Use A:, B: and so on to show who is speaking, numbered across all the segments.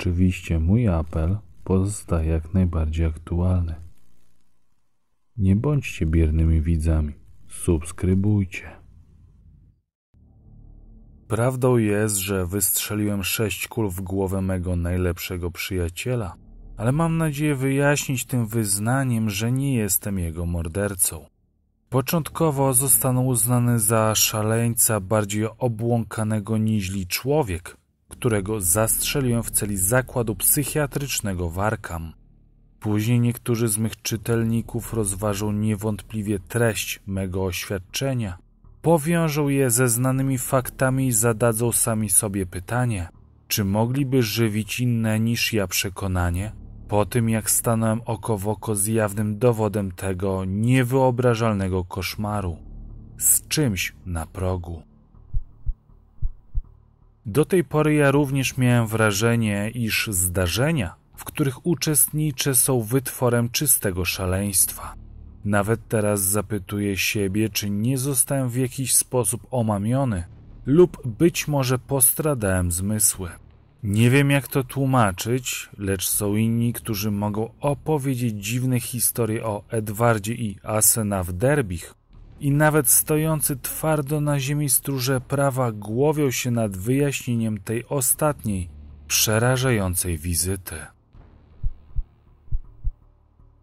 A: Oczywiście mój apel pozostaje jak najbardziej aktualny. Nie bądźcie biernymi widzami. Subskrybujcie. Prawdą jest, że wystrzeliłem sześć kul w głowę mego najlepszego przyjaciela, ale mam nadzieję wyjaśnić tym wyznaniem, że nie jestem jego mordercą. Początkowo zostaną uznany za szaleńca bardziej obłąkanego niźli człowiek, którego zastrzeliłem w celi zakładu psychiatrycznego Warkam. Później niektórzy z mych czytelników rozważą niewątpliwie treść mego oświadczenia, powiążą je ze znanymi faktami i zadadzą sami sobie pytanie, czy mogliby żywić inne niż ja przekonanie, po tym jak stanąłem oko w oko z jawnym dowodem tego niewyobrażalnego koszmaru, z czymś na progu. Do tej pory ja również miałem wrażenie, iż zdarzenia, w których uczestniczę, są wytworem czystego szaleństwa. Nawet teraz zapytuję siebie, czy nie zostałem w jakiś sposób omamiony, lub być może postradałem zmysły. Nie wiem, jak to tłumaczyć, lecz są inni, którzy mogą opowiedzieć dziwne historie o Edwardzie i Asena w derbich, i nawet stojący twardo na ziemi stróże prawa głowią się nad wyjaśnieniem tej ostatniej, przerażającej wizyty.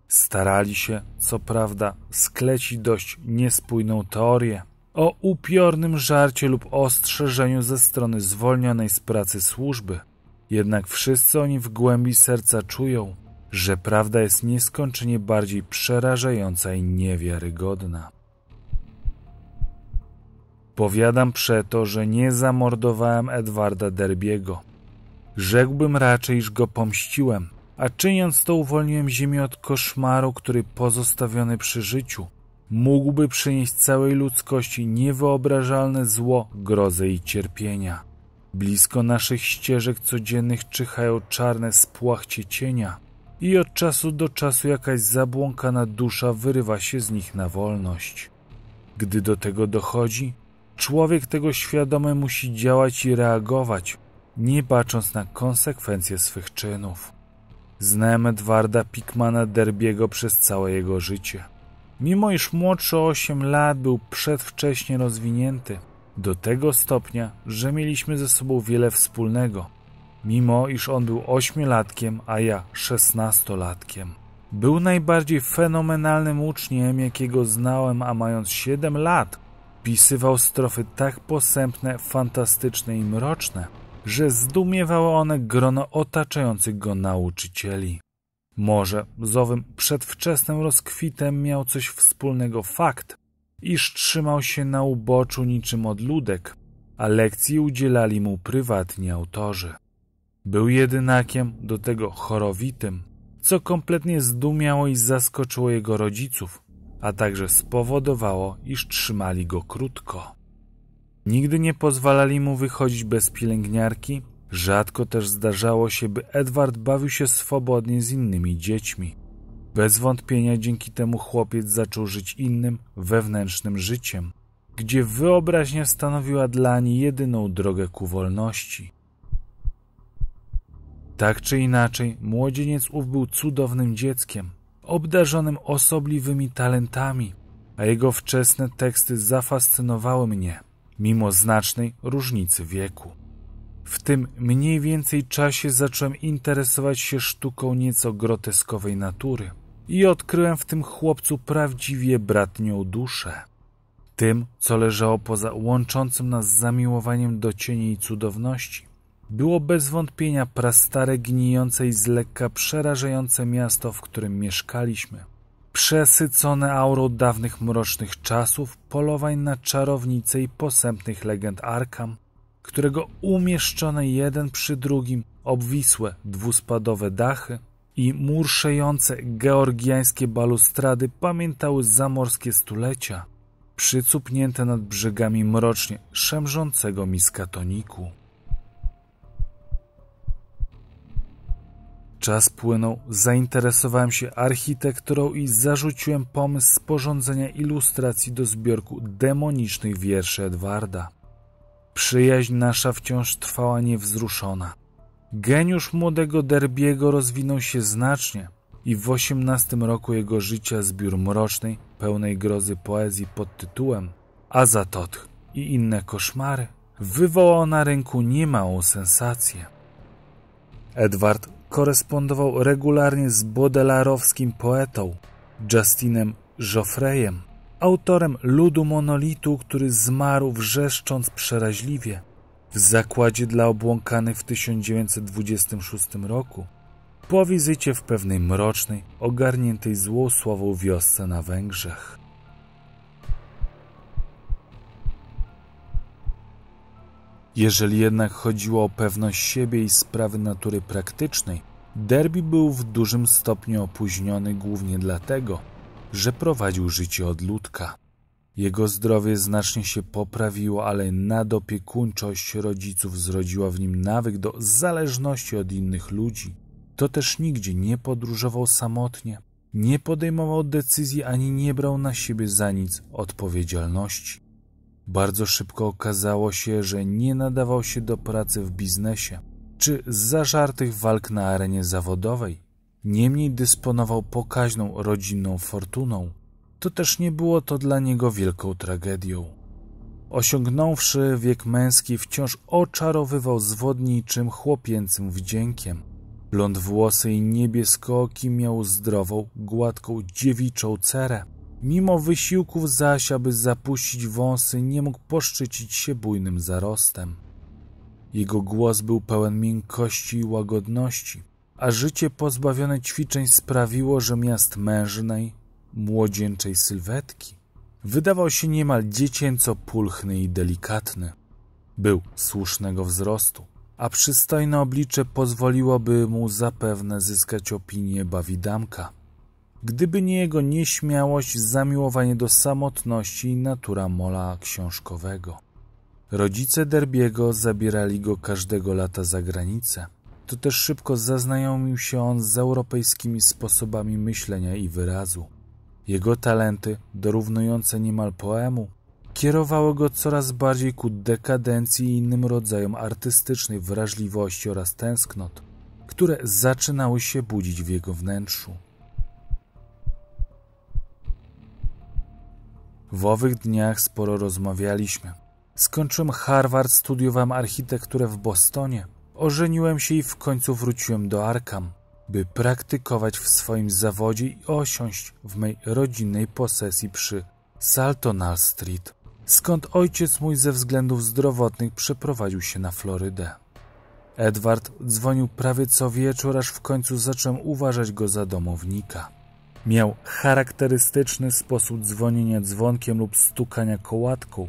A: Starali się, co prawda, sklecić dość niespójną teorię o upiornym żarcie lub ostrzeżeniu ze strony zwolnionej z pracy służby. Jednak wszyscy oni w głębi serca czują, że prawda jest nieskończenie bardziej przerażająca i niewiarygodna. Powiadam przeto, że nie zamordowałem Edwarda Derbiego. Rzekłbym raczej, iż go pomściłem, a czyniąc to uwolniłem ziemię od koszmaru, który pozostawiony przy życiu mógłby przynieść całej ludzkości niewyobrażalne zło, grozę i cierpienia. Blisko naszych ścieżek codziennych czyhają czarne spłachcie cienia i od czasu do czasu jakaś zabłąkana dusza wyrywa się z nich na wolność. Gdy do tego dochodzi, Człowiek tego świadomy musi działać i reagować, nie patrząc na konsekwencje swych czynów. Znam Edwarda Pickmana Derbiego przez całe jego życie. Mimo iż młodszy o 8 lat był przedwcześnie rozwinięty, do tego stopnia, że mieliśmy ze sobą wiele wspólnego, mimo iż on był ośmiolatkiem, a ja szesnastolatkiem. Był najbardziej fenomenalnym uczniem, jakiego znałem, a mając 7 lat, Opisywał strofy tak posępne, fantastyczne i mroczne, że zdumiewało one grono otaczających go nauczycieli. Może z owym przedwczesnym rozkwitem miał coś wspólnego fakt, iż trzymał się na uboczu niczym odludek, a lekcji udzielali mu prywatni autorzy. Był jedynakiem, do tego chorowitym, co kompletnie zdumiało i zaskoczyło jego rodziców, a także spowodowało, iż trzymali go krótko. Nigdy nie pozwalali mu wychodzić bez pielęgniarki, rzadko też zdarzało się, by Edward bawił się swobodnie z innymi dziećmi. Bez wątpienia dzięki temu chłopiec zaczął żyć innym, wewnętrznym życiem, gdzie wyobraźnia stanowiła dla niej jedyną drogę ku wolności. Tak czy inaczej, młodzieniec ów był cudownym dzieckiem, obdarzonym osobliwymi talentami, a jego wczesne teksty zafascynowały mnie, mimo znacznej różnicy wieku. W tym mniej więcej czasie zacząłem interesować się sztuką nieco groteskowej natury i odkryłem w tym chłopcu prawdziwie bratnią duszę. Tym, co leżało poza łączącym nas zamiłowaniem do cieni i cudowności, było bez wątpienia prastare, gnijące i z lekka przerażające miasto, w którym mieszkaliśmy. Przesycone aurą dawnych mrocznych czasów, polowań na czarownice i posępnych legend Arkam, którego umieszczone jeden przy drugim obwisłe dwuspadowe dachy i murszejące georgiańskie balustrady pamiętały zamorskie stulecia, przycupnięte nad brzegami mrocznie szemrzącego miskatoniku. Czas płynął, zainteresowałem się architekturą i zarzuciłem pomysł sporządzenia ilustracji do zbiorku demonicznych wierszy Edwarda. Przyjaźń nasza wciąż trwała niewzruszona. Geniusz młodego Derbiego rozwinął się znacznie i w osiemnastym roku jego życia zbiór mrocznej, pełnej grozy poezji pod tytułem Azatoth i inne koszmary wywołał na rynku niemałą sensację. Edward korespondował regularnie z bodelarowskim poetą Justinem Joffrejem, autorem ludu monolitu, który zmarł wrzeszcząc przeraźliwie w zakładzie dla obłąkanych w 1926 roku, po wizycie w pewnej mrocznej, ogarniętej złą wiosce na Węgrzech. Jeżeli jednak chodziło o pewność siebie i sprawy natury praktycznej, derby był w dużym stopniu opóźniony głównie dlatego, że prowadził życie od ludka. Jego zdrowie znacznie się poprawiło, ale nadopiekuńczość rodziców zrodziła w nim nawyk do zależności od innych ludzi. To też nigdzie nie podróżował samotnie, nie podejmował decyzji ani nie brał na siebie za nic odpowiedzialności. Bardzo szybko okazało się, że nie nadawał się do pracy w biznesie czy zażartych walk na arenie zawodowej. Niemniej dysponował pokaźną rodzinną fortuną. To też nie było to dla niego wielką tragedią. Osiągnąwszy wiek męski, wciąż oczarowywał zwodniczym chłopięcym wdziękiem. Blond włosy i niebieskooki miał zdrową, gładką, dziewiczą cerę. Mimo wysiłków zaś, aby zapuścić wąsy, nie mógł poszczycić się bujnym zarostem. Jego głos był pełen miękkości i łagodności, a życie pozbawione ćwiczeń sprawiło, że miast mężnej, młodzieńczej sylwetki wydawał się niemal dziecięco pulchny i delikatny. Był słusznego wzrostu, a przystojne oblicze pozwoliłoby mu zapewne zyskać opinię bawidamka. Gdyby nie jego nieśmiałość, zamiłowanie do samotności i natura mola książkowego. Rodzice Derbiego zabierali go każdego lata za granicę. to też szybko zaznajomił się on z europejskimi sposobami myślenia i wyrazu. Jego talenty, dorównujące niemal poemu, kierowały go coraz bardziej ku dekadencji i innym rodzajom artystycznej wrażliwości oraz tęsknot, które zaczynały się budzić w jego wnętrzu. W owych dniach sporo rozmawialiśmy. Skończyłem Harvard, studiowałem architekturę w Bostonie. Ożeniłem się i w końcu wróciłem do Arkham, by praktykować w swoim zawodzie i osiąść w mej rodzinnej posesji przy Saltonal Street, skąd ojciec mój ze względów zdrowotnych przeprowadził się na Florydę. Edward dzwonił prawie co wieczór, aż w końcu zacząłem uważać go za domownika. Miał charakterystyczny sposób dzwonienia dzwonkiem lub stukania kołatką,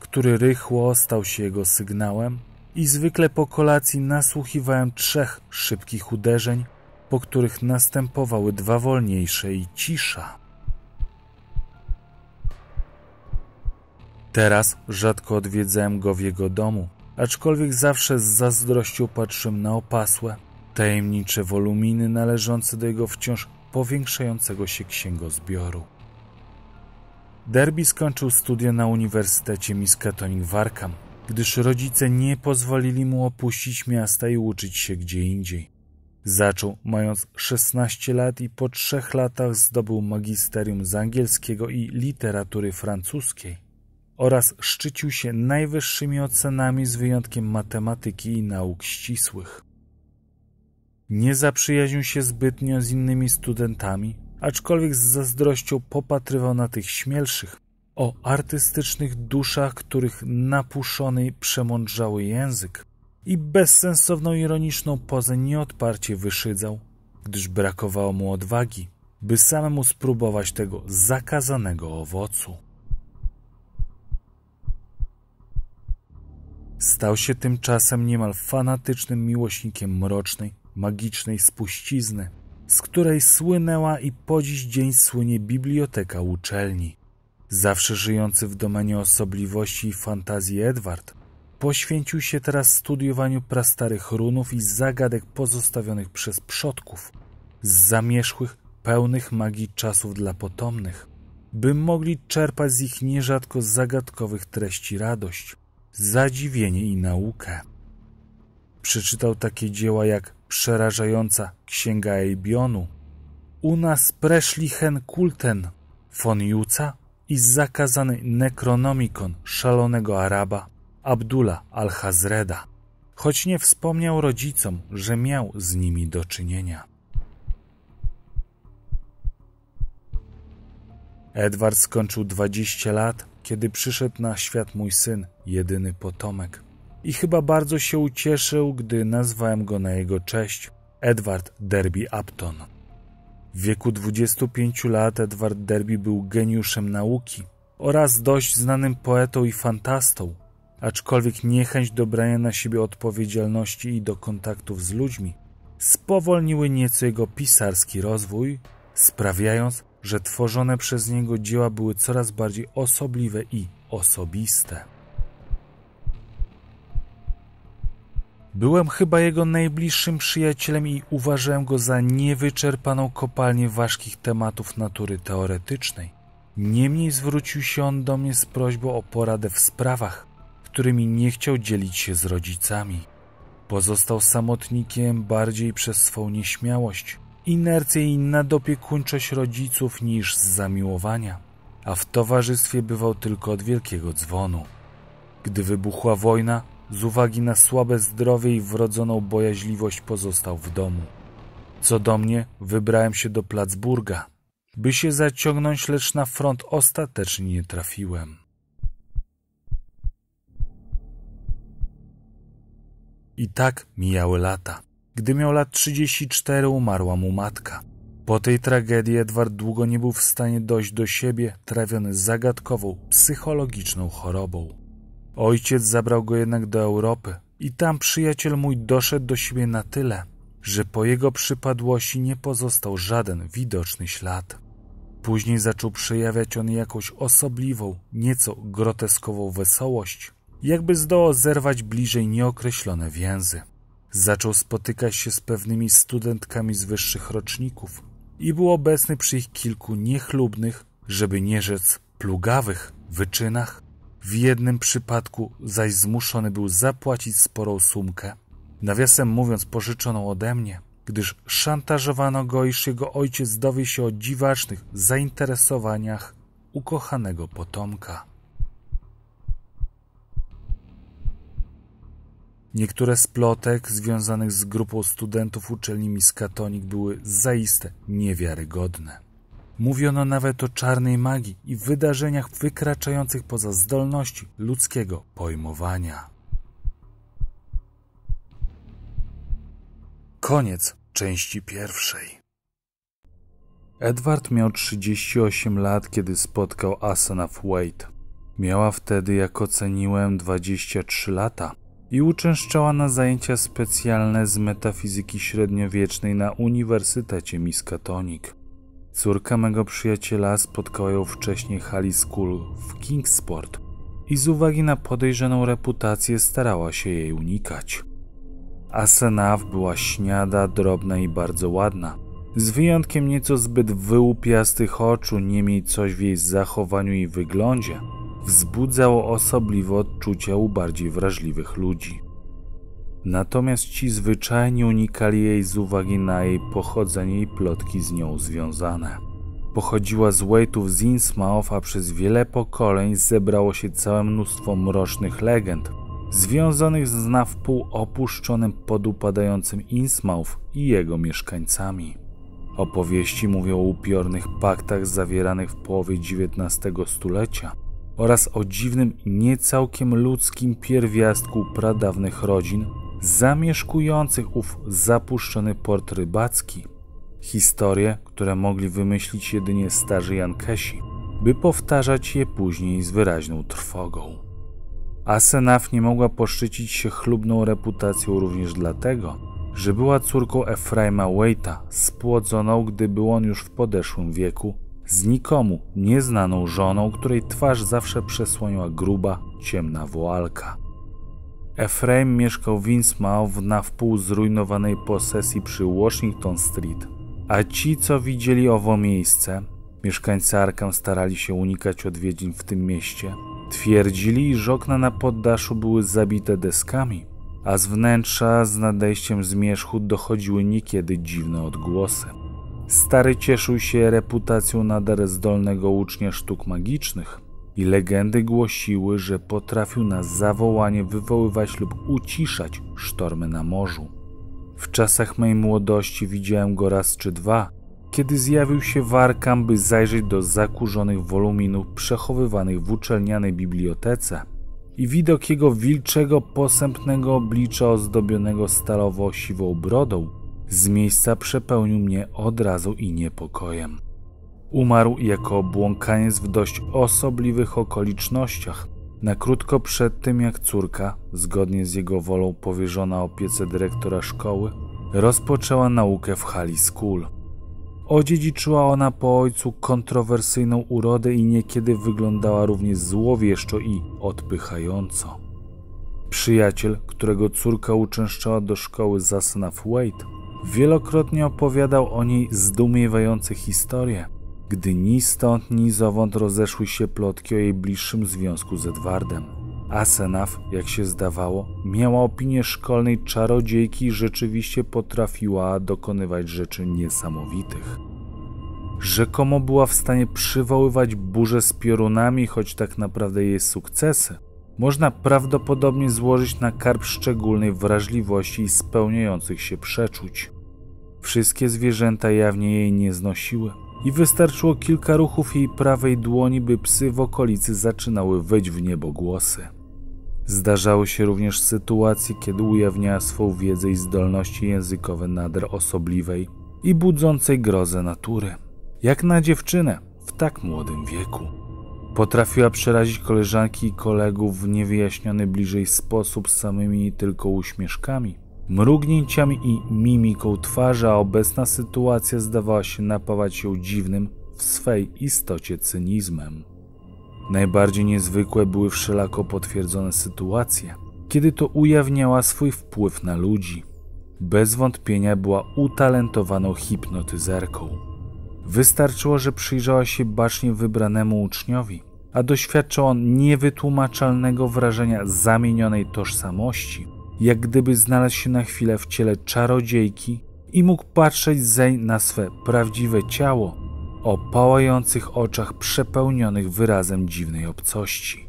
A: który rychło stał się jego sygnałem i zwykle po kolacji nasłuchiwałem trzech szybkich uderzeń, po których następowały dwa wolniejsze i cisza. Teraz rzadko odwiedzałem go w jego domu, aczkolwiek zawsze z zazdrością patrzyłem na opasłe, tajemnicze woluminy należące do jego wciąż powiększającego się księgozbioru. Derby skończył studia na Uniwersytecie Miskatonic w Arkham, gdyż rodzice nie pozwolili mu opuścić miasta i uczyć się gdzie indziej. Zaczął mając 16 lat i po trzech latach zdobył magisterium z angielskiego i literatury francuskiej oraz szczycił się najwyższymi ocenami z wyjątkiem matematyki i nauk ścisłych. Nie zaprzyjaźnił się zbytnio z innymi studentami, aczkolwiek z zazdrością popatrywał na tych śmielszych, o artystycznych duszach, których napuszony przemądrzały język i bezsensowną ironiczną pozę nieodparcie wyszydzał, gdyż brakowało mu odwagi, by samemu spróbować tego zakazanego owocu. Stał się tymczasem niemal fanatycznym miłośnikiem mrocznej, magicznej spuścizny, z której słynęła i po dziś dzień słynie biblioteka uczelni. Zawsze żyjący w domenie osobliwości i fantazji Edward poświęcił się teraz studiowaniu prastarych runów i zagadek pozostawionych przez przodków, z zamierzchłych, pełnych magii czasów dla potomnych, by mogli czerpać z ich nierzadko zagadkowych treści radość, zadziwienie i naukę. Przeczytał takie dzieła jak przerażająca księga Ejbionu, u nas preszlichen kulten von Juca i zakazany nekronomikon szalonego Araba Abdullah al-Hazreda, choć nie wspomniał rodzicom, że miał z nimi do czynienia. Edward skończył 20 lat, kiedy przyszedł na świat mój syn, jedyny potomek i chyba bardzo się ucieszył, gdy nazwałem go na jego cześć Edward Derby Upton. W wieku 25 lat Edward Derby był geniuszem nauki oraz dość znanym poetą i fantastą, aczkolwiek niechęć do brania na siebie odpowiedzialności i do kontaktów z ludźmi spowolniły nieco jego pisarski rozwój, sprawiając, że tworzone przez niego dzieła były coraz bardziej osobliwe i osobiste. Byłem chyba jego najbliższym przyjacielem i uważałem go za niewyczerpaną kopalnię ważkich tematów natury teoretycznej. Niemniej zwrócił się on do mnie z prośbą o poradę w sprawach, którymi nie chciał dzielić się z rodzicami. Pozostał samotnikiem bardziej przez swą nieśmiałość, inercję i nadopiekuńczość rodziców niż z zamiłowania, a w towarzystwie bywał tylko od wielkiego dzwonu. Gdy wybuchła wojna, z uwagi na słabe zdrowie i wrodzoną bojaźliwość pozostał w domu. Co do mnie, wybrałem się do Placburga, by się zaciągnąć, lecz na front ostatecznie nie trafiłem. I tak mijały lata. Gdy miał lat 34, umarła mu matka. Po tej tragedii Edward długo nie był w stanie dojść do siebie, trawiony zagadkową, psychologiczną chorobą. Ojciec zabrał go jednak do Europy i tam przyjaciel mój doszedł do siebie na tyle, że po jego przypadłości nie pozostał żaden widoczny ślad. Później zaczął przejawiać on jakąś osobliwą, nieco groteskową wesołość, jakby zdołał zerwać bliżej nieokreślone więzy. Zaczął spotykać się z pewnymi studentkami z wyższych roczników i był obecny przy ich kilku niechlubnych, żeby nie rzec plugawych, wyczynach. W jednym przypadku zaś zmuszony był zapłacić sporą sumkę. Nawiasem mówiąc, pożyczoną ode mnie, gdyż szantażowano go, iż jego ojciec dowie się o dziwacznych zainteresowaniach ukochanego potomka. Niektóre z plotek związanych z grupą studentów uczelni Miskatonik były zaiste niewiarygodne. Mówiono nawet o czarnej magii i wydarzeniach wykraczających poza zdolności ludzkiego pojmowania. Koniec części pierwszej. Edward miał 38 lat, kiedy spotkał Asenaf Wade. Miała wtedy, jak oceniłem, 23 lata i uczęszczała na zajęcia specjalne z metafizyki średniowiecznej na Uniwersytecie Miskatonik. Córka mego przyjaciela spotkała ją wcześniej Hali School w Kingsport i z uwagi na podejrzaną reputację starała się jej unikać. Asenaw była śniada, drobna i bardzo ładna. Z wyjątkiem nieco zbyt wyłupiastych oczu, niemniej coś w jej zachowaniu i wyglądzie wzbudzało osobliwe odczucia u bardziej wrażliwych ludzi. Natomiast ci zwyczajnie unikali jej z uwagi na jej pochodzenie i plotki z nią związane. Pochodziła z Waitów z Innsmouth, a przez wiele pokoleń zebrało się całe mnóstwo mrocznych legend, związanych z na wpół opuszczonym podupadającym Innsmouth i jego mieszkańcami. Opowieści mówią o upiornych paktach zawieranych w połowie XIX stulecia oraz o dziwnym niecałkiem ludzkim pierwiastku pradawnych rodzin, zamieszkujących ów zapuszczony port rybacki. Historie, które mogli wymyślić jedynie starzy Jankesi, by powtarzać je później z wyraźną trwogą. Asenaf nie mogła poszczycić się chlubną reputacją również dlatego, że była córką Efraima Waita, spłodzoną, gdy był on już w podeszłym wieku, z nikomu nieznaną żoną, której twarz zawsze przesłoniła gruba, ciemna woalka. Efraim mieszkał w Innsmouth na wpół zrujnowanej posesji przy Washington Street, a ci, co widzieli owo miejsce, mieszkańcy Arkam starali się unikać odwiedzin w tym mieście. Twierdzili, że okna na poddaszu były zabite deskami, a z wnętrza z nadejściem zmierzchu dochodziły niekiedy dziwne odgłosy. Stary cieszył się reputacją nader zdolnego ucznia sztuk magicznych, i legendy głosiły, że potrafił na zawołanie wywoływać lub uciszać sztormy na morzu. W czasach mojej młodości widziałem go raz czy dwa, kiedy zjawił się warkam, by zajrzeć do zakurzonych woluminów przechowywanych w uczelnianej bibliotece i widok jego wilczego, posępnego oblicza ozdobionego stalowo-siwą brodą z miejsca przepełnił mnie od razu i niepokojem. Umarł jako błąkaniec w dość osobliwych okolicznościach, na krótko przed tym jak córka, zgodnie z jego wolą powierzona opiece dyrektora szkoły, rozpoczęła naukę w Hali School. Odziedziczyła ona po ojcu kontrowersyjną urodę i niekiedy wyglądała również złowieszczo i odpychająco. Przyjaciel, którego córka uczęszczała do szkoły Zasana Wade, wielokrotnie opowiadał o niej zdumiewające historie – gdy ni stąd, ni zowąd rozeszły się plotki o jej bliższym związku z Edwardem. Asenaf, jak się zdawało, miała opinię szkolnej czarodziejki i rzeczywiście potrafiła dokonywać rzeczy niesamowitych. Rzekomo była w stanie przywoływać burze z piorunami, choć tak naprawdę jej sukcesy można prawdopodobnie złożyć na karb szczególnej wrażliwości i spełniających się przeczuć. Wszystkie zwierzęta jawnie jej nie znosiły, i wystarczyło kilka ruchów jej prawej dłoni, by psy w okolicy zaczynały wyć w niebo głosy. Zdarzały się również sytuacje, kiedy ujawniała swą wiedzę i zdolności językowe nader osobliwej i budzącej grozę natury. Jak na dziewczynę w tak młodym wieku. Potrafiła przerazić koleżanki i kolegów w niewyjaśniony bliżej sposób samymi tylko uśmieszkami Mrugnięciami i mimiką twarzy, a obecna sytuacja zdawała się napawać ją dziwnym, w swej istocie cynizmem. Najbardziej niezwykłe były wszelako potwierdzone sytuacje, kiedy to ujawniała swój wpływ na ludzi. Bez wątpienia była utalentowaną hipnotyzerką. Wystarczyło, że przyjrzała się bacznie wybranemu uczniowi, a doświadczył on niewytłumaczalnego wrażenia zamienionej tożsamości – jak gdyby znalazł się na chwilę w ciele czarodziejki i mógł patrzeć zeń na swe prawdziwe ciało o pałających oczach przepełnionych wyrazem dziwnej obcości.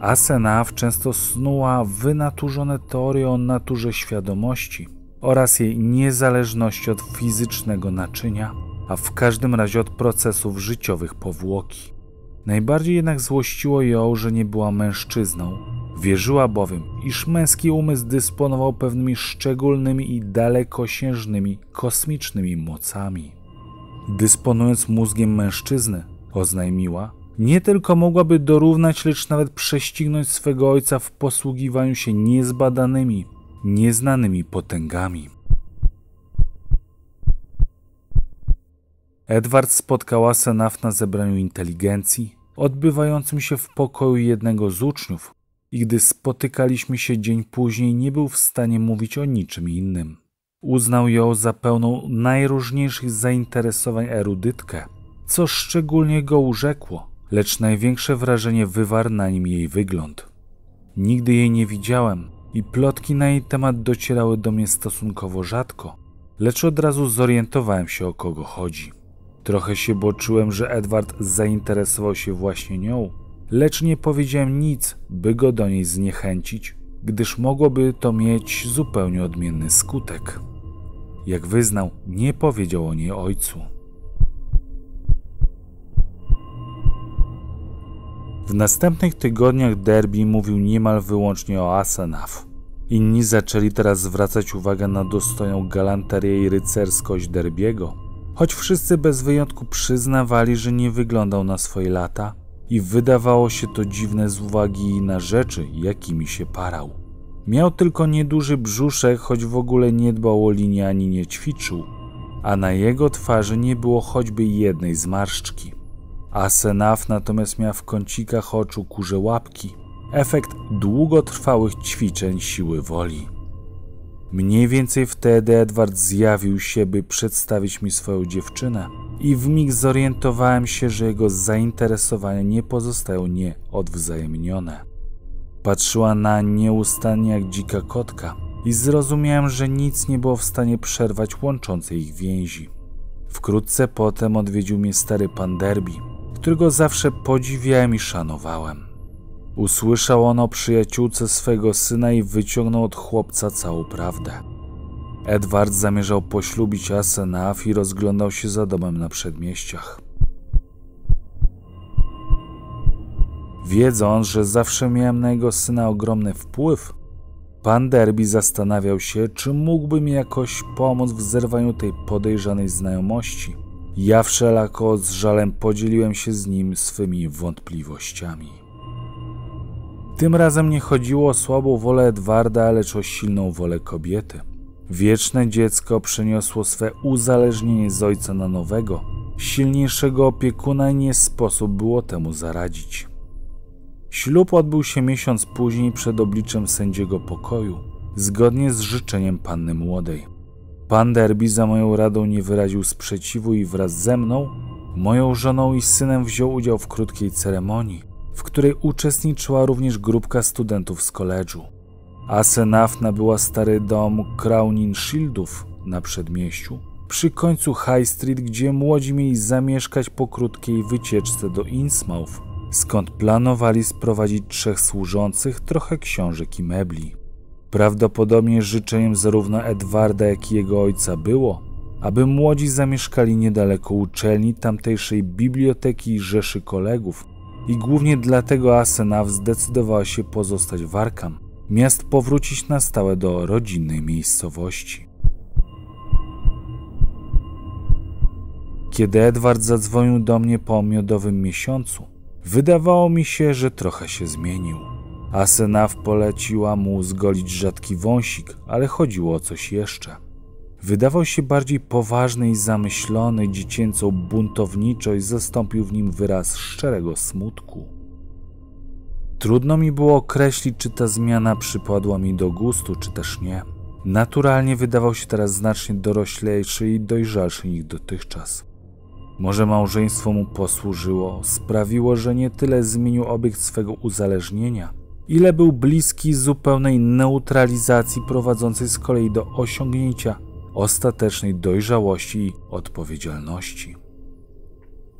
A: Asenaw często snuła wynaturzone teorie o naturze świadomości oraz jej niezależności od fizycznego naczynia, a w każdym razie od procesów życiowych powłoki. Najbardziej jednak złościło ją, że nie była mężczyzną. Wierzyła bowiem, iż męski umysł dysponował pewnymi szczególnymi i dalekosiężnymi kosmicznymi mocami. Dysponując mózgiem mężczyzny, oznajmiła, nie tylko mogłaby dorównać, lecz nawet prześcignąć swego ojca w posługiwaniu się niezbadanymi, nieznanymi potęgami. Edward spotkał Asenaf na zebraniu inteligencji, odbywającym się w pokoju jednego z uczniów i gdy spotykaliśmy się dzień później nie był w stanie mówić o niczym innym. Uznał ją za pełną najróżniejszych zainteresowań erudytkę, co szczególnie go urzekło, lecz największe wrażenie wywarł na nim jej wygląd. Nigdy jej nie widziałem i plotki na jej temat docierały do mnie stosunkowo rzadko, lecz od razu zorientowałem się o kogo chodzi. Trochę się boczyłem, że Edward zainteresował się właśnie nią, lecz nie powiedziałem nic, by go do niej zniechęcić, gdyż mogłoby to mieć zupełnie odmienny skutek. Jak wyznał, nie powiedział o niej ojcu. W następnych tygodniach Derby mówił niemal wyłącznie o Asenaf. Inni zaczęli teraz zwracać uwagę na dostojną galanterię i rycerskość Derbiego. Choć wszyscy bez wyjątku przyznawali, że nie wyglądał na swoje lata i wydawało się to dziwne z uwagi na rzeczy, jakimi się parał. Miał tylko nieduży brzuszek, choć w ogóle nie dbał o linię ani nie ćwiczył, a na jego twarzy nie było choćby jednej zmarszczki. Asenaf natomiast miał w kącikach oczu kurze łapki, efekt długotrwałych ćwiczeń siły woli. Mniej więcej wtedy Edward zjawił się, by przedstawić mi swoją dziewczynę i w mig zorientowałem się, że jego zainteresowania nie pozostają nieodwzajemnione. Patrzyła na nieustannie jak dzika kotka i zrozumiałem, że nic nie było w stanie przerwać łączącej ich więzi. Wkrótce potem odwiedził mnie stary pan Derby, którego zawsze podziwiałem i szanowałem. Usłyszał on o przyjaciółce swego syna i wyciągnął od chłopca całą prawdę. Edward zamierzał poślubić Asenaf i rozglądał się za domem na przedmieściach. Wiedząc, że zawsze miałem na jego syna ogromny wpływ, pan Derby zastanawiał się, czy mógłby mi jakoś pomóc w zerwaniu tej podejrzanej znajomości. Ja wszelako z żalem podzieliłem się z nim swymi wątpliwościami. Tym razem nie chodziło o słabą wolę Edwarda, lecz o silną wolę kobiety. Wieczne dziecko przeniosło swe uzależnienie z ojca na nowego, silniejszego opiekuna i nie sposób było temu zaradzić. Ślub odbył się miesiąc później przed obliczem sędziego pokoju, zgodnie z życzeniem panny młodej. Pan Derby za moją radą nie wyraził sprzeciwu i wraz ze mną, moją żoną i synem wziął udział w krótkiej ceremonii, w której uczestniczyła również grupka studentów z koledżu. Asenafna była stary dom Crownin Shieldów na przedmieściu, przy końcu High Street, gdzie młodzi mieli zamieszkać po krótkiej wycieczce do Innsmouth, skąd planowali sprowadzić trzech służących, trochę książek i mebli. Prawdopodobnie życzeniem zarówno Edwarda, jak i jego ojca było, aby młodzi zamieszkali niedaleko uczelni tamtejszej biblioteki i rzeszy kolegów, i głównie dlatego Asenaw zdecydowała się pozostać w Arkam, miast powrócić na stałe do rodzinnej miejscowości. Kiedy Edward zadzwonił do mnie po miodowym miesiącu, wydawało mi się, że trochę się zmienił. Asenaw poleciła mu zgolić rzadki wąsik, ale chodziło o coś jeszcze. Wydawał się bardziej poważny i zamyślony, dziecięcą buntowniczość zastąpił w nim wyraz szczerego smutku. Trudno mi było określić, czy ta zmiana przypadła mi do gustu, czy też nie. Naturalnie wydawał się teraz znacznie doroślejszy i dojrzalszy niż dotychczas. Może małżeństwo mu posłużyło, sprawiło, że nie tyle zmienił obiekt swego uzależnienia, ile był bliski zupełnej neutralizacji prowadzącej z kolei do osiągnięcia ostatecznej dojrzałości i odpowiedzialności.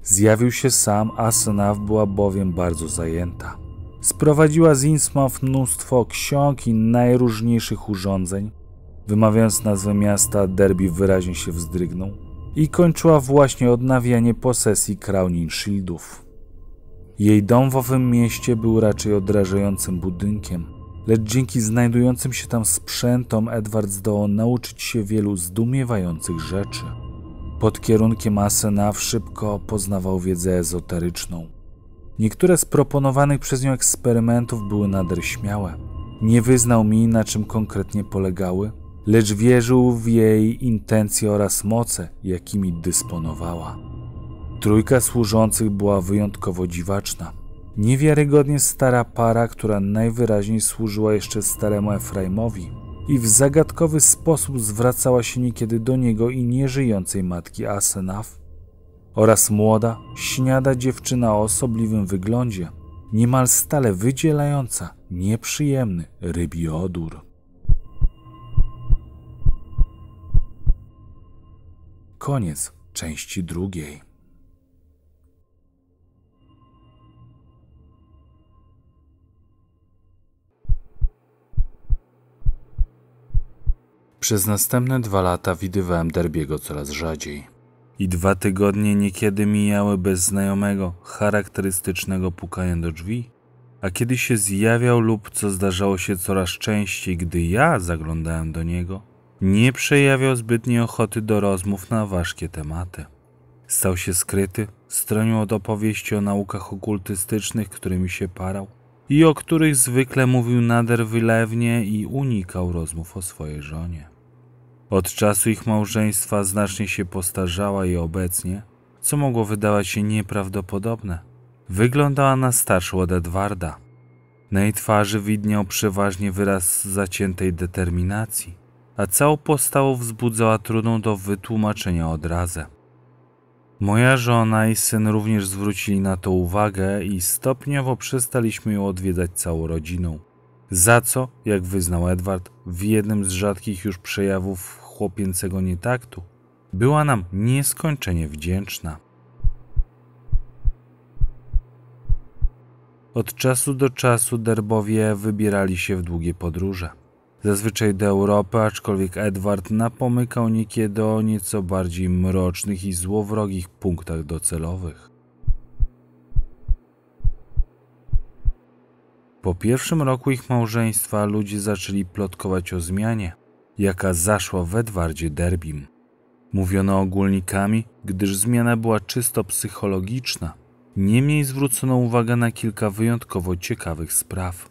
A: Zjawił się sam, a Senaw była bowiem bardzo zajęta. Sprowadziła z Innsmouth mnóstwo ksiąg i najróżniejszych urządzeń, wymawiając nazwę miasta, Derby wyraźnie się wzdrygnął i kończyła właśnie odnawianie posesji Crownin Shieldów. Jej dom w owym mieście był raczej odrażającym budynkiem – lecz dzięki znajdującym się tam sprzętom Edward zdołał nauczyć się wielu zdumiewających rzeczy. Pod kierunkiem Asenaw szybko poznawał wiedzę ezoteryczną. Niektóre z proponowanych przez nią eksperymentów były nader śmiałe. Nie wyznał mi, na czym konkretnie polegały, lecz wierzył w jej intencje oraz moce, jakimi dysponowała. Trójka służących była wyjątkowo dziwaczna. Niewiarygodnie stara para, która najwyraźniej służyła jeszcze staremu Efraimowi i w zagadkowy sposób zwracała się niekiedy do niego i nieżyjącej matki Asenaf oraz młoda, śniada dziewczyna o osobliwym wyglądzie, niemal stale wydzielająca nieprzyjemny rybi odór. Koniec części drugiej. Przez następne dwa lata widywałem Derbiego coraz rzadziej. I dwa tygodnie niekiedy mijały bez znajomego, charakterystycznego pukania do drzwi, a kiedy się zjawiał lub co zdarzało się coraz częściej, gdy ja zaglądałem do niego, nie przejawiał zbytniej ochoty do rozmów na ważkie tematy. Stał się skryty, stronił od opowieści o naukach okultystycznych, którymi się parał, i o których zwykle mówił nader wylewnie i unikał rozmów o swojej żonie. Od czasu ich małżeństwa znacznie się postarzała i obecnie, co mogło wydawać się nieprawdopodobne, wyglądała na starszą od Edwarda. Na jej twarzy widniał przeważnie wyraz zaciętej determinacji, a całą postawą wzbudzała trudną do wytłumaczenia odrazę. Moja żona i syn również zwrócili na to uwagę i stopniowo przestaliśmy ją odwiedzać całą rodziną. Za co, jak wyznał Edward, w jednym z rzadkich już przejawów chłopięcego nietaktu, była nam nieskończenie wdzięczna. Od czasu do czasu derbowie wybierali się w długie podróże zazwyczaj do Europy, aczkolwiek Edward napomykał niekiedy o nieco bardziej mrocznych i złowrogich punktach docelowych. Po pierwszym roku ich małżeństwa ludzie zaczęli plotkować o zmianie, jaka zaszła w Edwardzie Derbim. Mówiono ogólnikami, gdyż zmiana była czysto psychologiczna. Niemniej zwrócono uwagę na kilka wyjątkowo ciekawych spraw.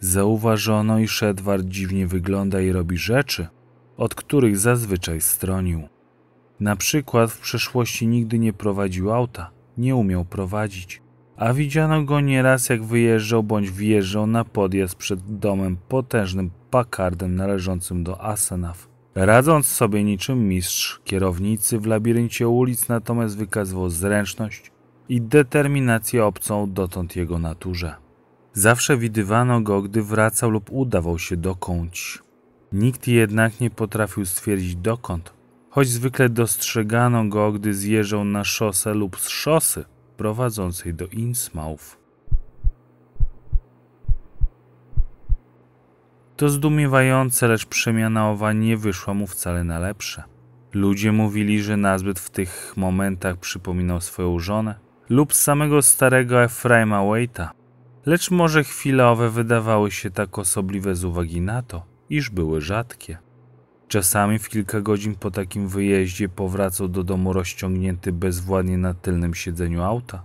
A: Zauważono, iż Edward dziwnie wygląda i robi rzeczy, od których zazwyczaj stronił. Na przykład w przeszłości nigdy nie prowadził auta, nie umiał prowadzić, a widziano go nieraz jak wyjeżdżał bądź wjeżdżał na podjazd przed domem potężnym pakardem należącym do Asenaf. Radząc sobie niczym mistrz, kierownicy w labiryncie ulic natomiast wykazywał zręczność i determinację obcą dotąd jego naturze. Zawsze widywano go, gdy wracał lub udawał się dokądś. Nikt jednak nie potrafił stwierdzić dokąd, choć zwykle dostrzegano go, gdy zjeżdżał na szosę lub z szosy prowadzącej do Innsmouth. To zdumiewające, lecz przemiana owa nie wyszła mu wcale na lepsze. Ludzie mówili, że nazbyt w tych momentach przypominał swoją żonę lub samego starego Efraima Waita, lecz może chwilowe wydawały się tak osobliwe z uwagi na to, iż były rzadkie. Czasami w kilka godzin po takim wyjeździe powracał do domu rozciągnięty bezwładnie na tylnym siedzeniu auta,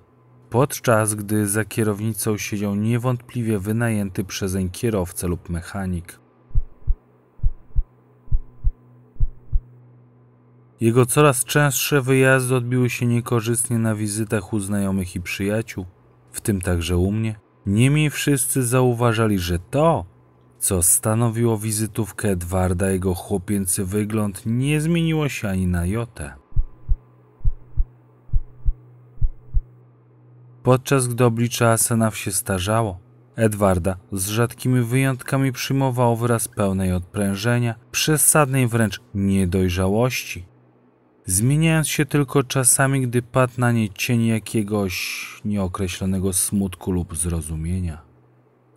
A: podczas gdy za kierownicą siedział niewątpliwie wynajęty przezeń kierowca lub mechanik. Jego coraz częstsze wyjazdy odbiły się niekorzystnie na wizytach u znajomych i przyjaciół, w tym także u mnie. Niemniej wszyscy zauważali, że to, co stanowiło wizytówkę Edwarda, jego chłopięcy wygląd nie zmieniło się ani na jotę. Podczas gdy oblicze Asenaw się starzało, Edwarda z rzadkimi wyjątkami przyjmowało wyraz pełnej odprężenia, przesadnej wręcz niedojrzałości zmieniając się tylko czasami, gdy padł na niej cień jakiegoś nieokreślonego smutku lub zrozumienia.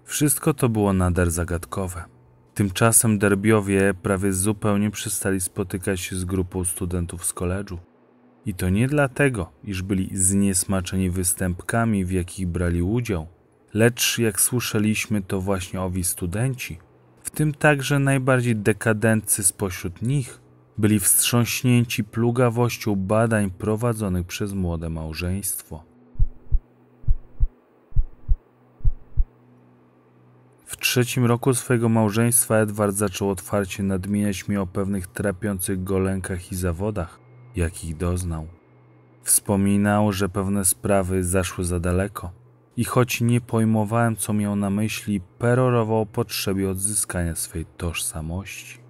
A: Wszystko to było nader zagadkowe. Tymczasem derbiowie prawie zupełnie przestali spotykać się z grupą studentów z koledżu. I to nie dlatego, iż byli zniesmaczeni występkami, w jakich brali udział, lecz jak słyszeliśmy, to właśnie owi studenci, w tym także najbardziej dekadenccy spośród nich, byli wstrząśnięci plugawością badań prowadzonych przez młode małżeństwo. W trzecim roku swojego małżeństwa Edward zaczął otwarcie nadmieniać mi o pewnych trapiących go lękach i zawodach, jakich doznał. Wspominał, że pewne sprawy zaszły za daleko i choć nie pojmowałem, co miał na myśli, perorował o potrzebie odzyskania swej tożsamości.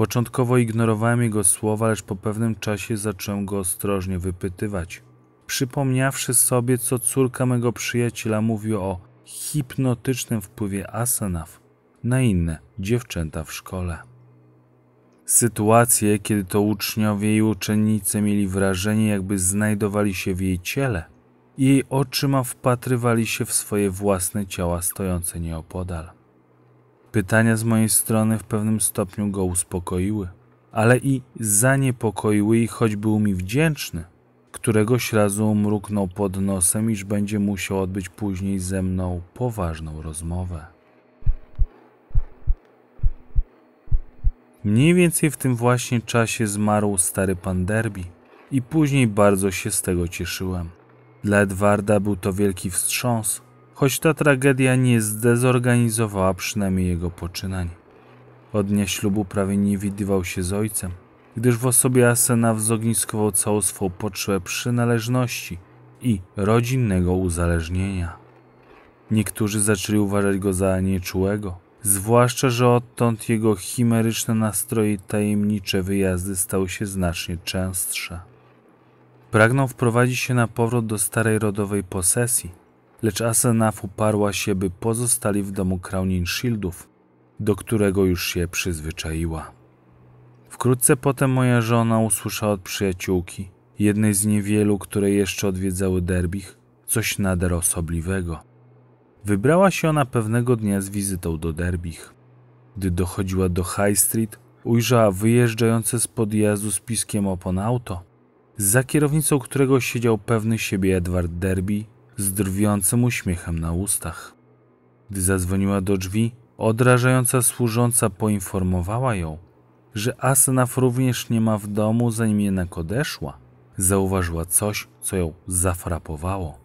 A: Początkowo ignorowałem jego słowa, lecz po pewnym czasie zacząłem go ostrożnie wypytywać. Przypomniawszy sobie, co córka mego przyjaciela mówiła o hipnotycznym wpływie asanaw na inne dziewczęta w szkole. Sytuacje, kiedy to uczniowie i uczennice mieli wrażenie, jakby znajdowali się w jej ciele, jej oczyma wpatrywali się w swoje własne ciała stojące nieopodal. Pytania z mojej strony w pewnym stopniu go uspokoiły, ale i zaniepokoiły i choć był mi wdzięczny, któregoś razu mruknął pod nosem, iż będzie musiał odbyć później ze mną poważną rozmowę. Mniej więcej w tym właśnie czasie zmarł stary pan Derby i później bardzo się z tego cieszyłem. Dla Edwarda był to wielki wstrząs, choć ta tragedia nie zdezorganizowała przynajmniej jego poczynań. Od dnia ślubu prawie nie widywał się z ojcem, gdyż w osobie Asena wzogniskował całą swą potrzebę przynależności i rodzinnego uzależnienia. Niektórzy zaczęli uważać go za nieczułego, zwłaszcza, że odtąd jego chimeryczne nastroje i tajemnicze wyjazdy stały się znacznie częstsze. Pragnął wprowadzić się na powrót do starej rodowej posesji, lecz Asenaf uparła się, by pozostali w domu Crownin Shieldów, do którego już się przyzwyczaiła. Wkrótce potem moja żona usłyszała od przyjaciółki, jednej z niewielu, które jeszcze odwiedzały Derbich, coś nader osobliwego. Wybrała się ona pewnego dnia z wizytą do Derbich. Gdy dochodziła do High Street, ujrzała wyjeżdżające z podjazdu z piskiem opon auto, za kierownicą którego siedział pewny siebie Edward Derby z drwiącym uśmiechem na ustach. Gdy zadzwoniła do drzwi, odrażająca służąca poinformowała ją, że Asenaf również nie ma w domu, zanim jednak odeszła. Zauważyła coś, co ją zafrapowało.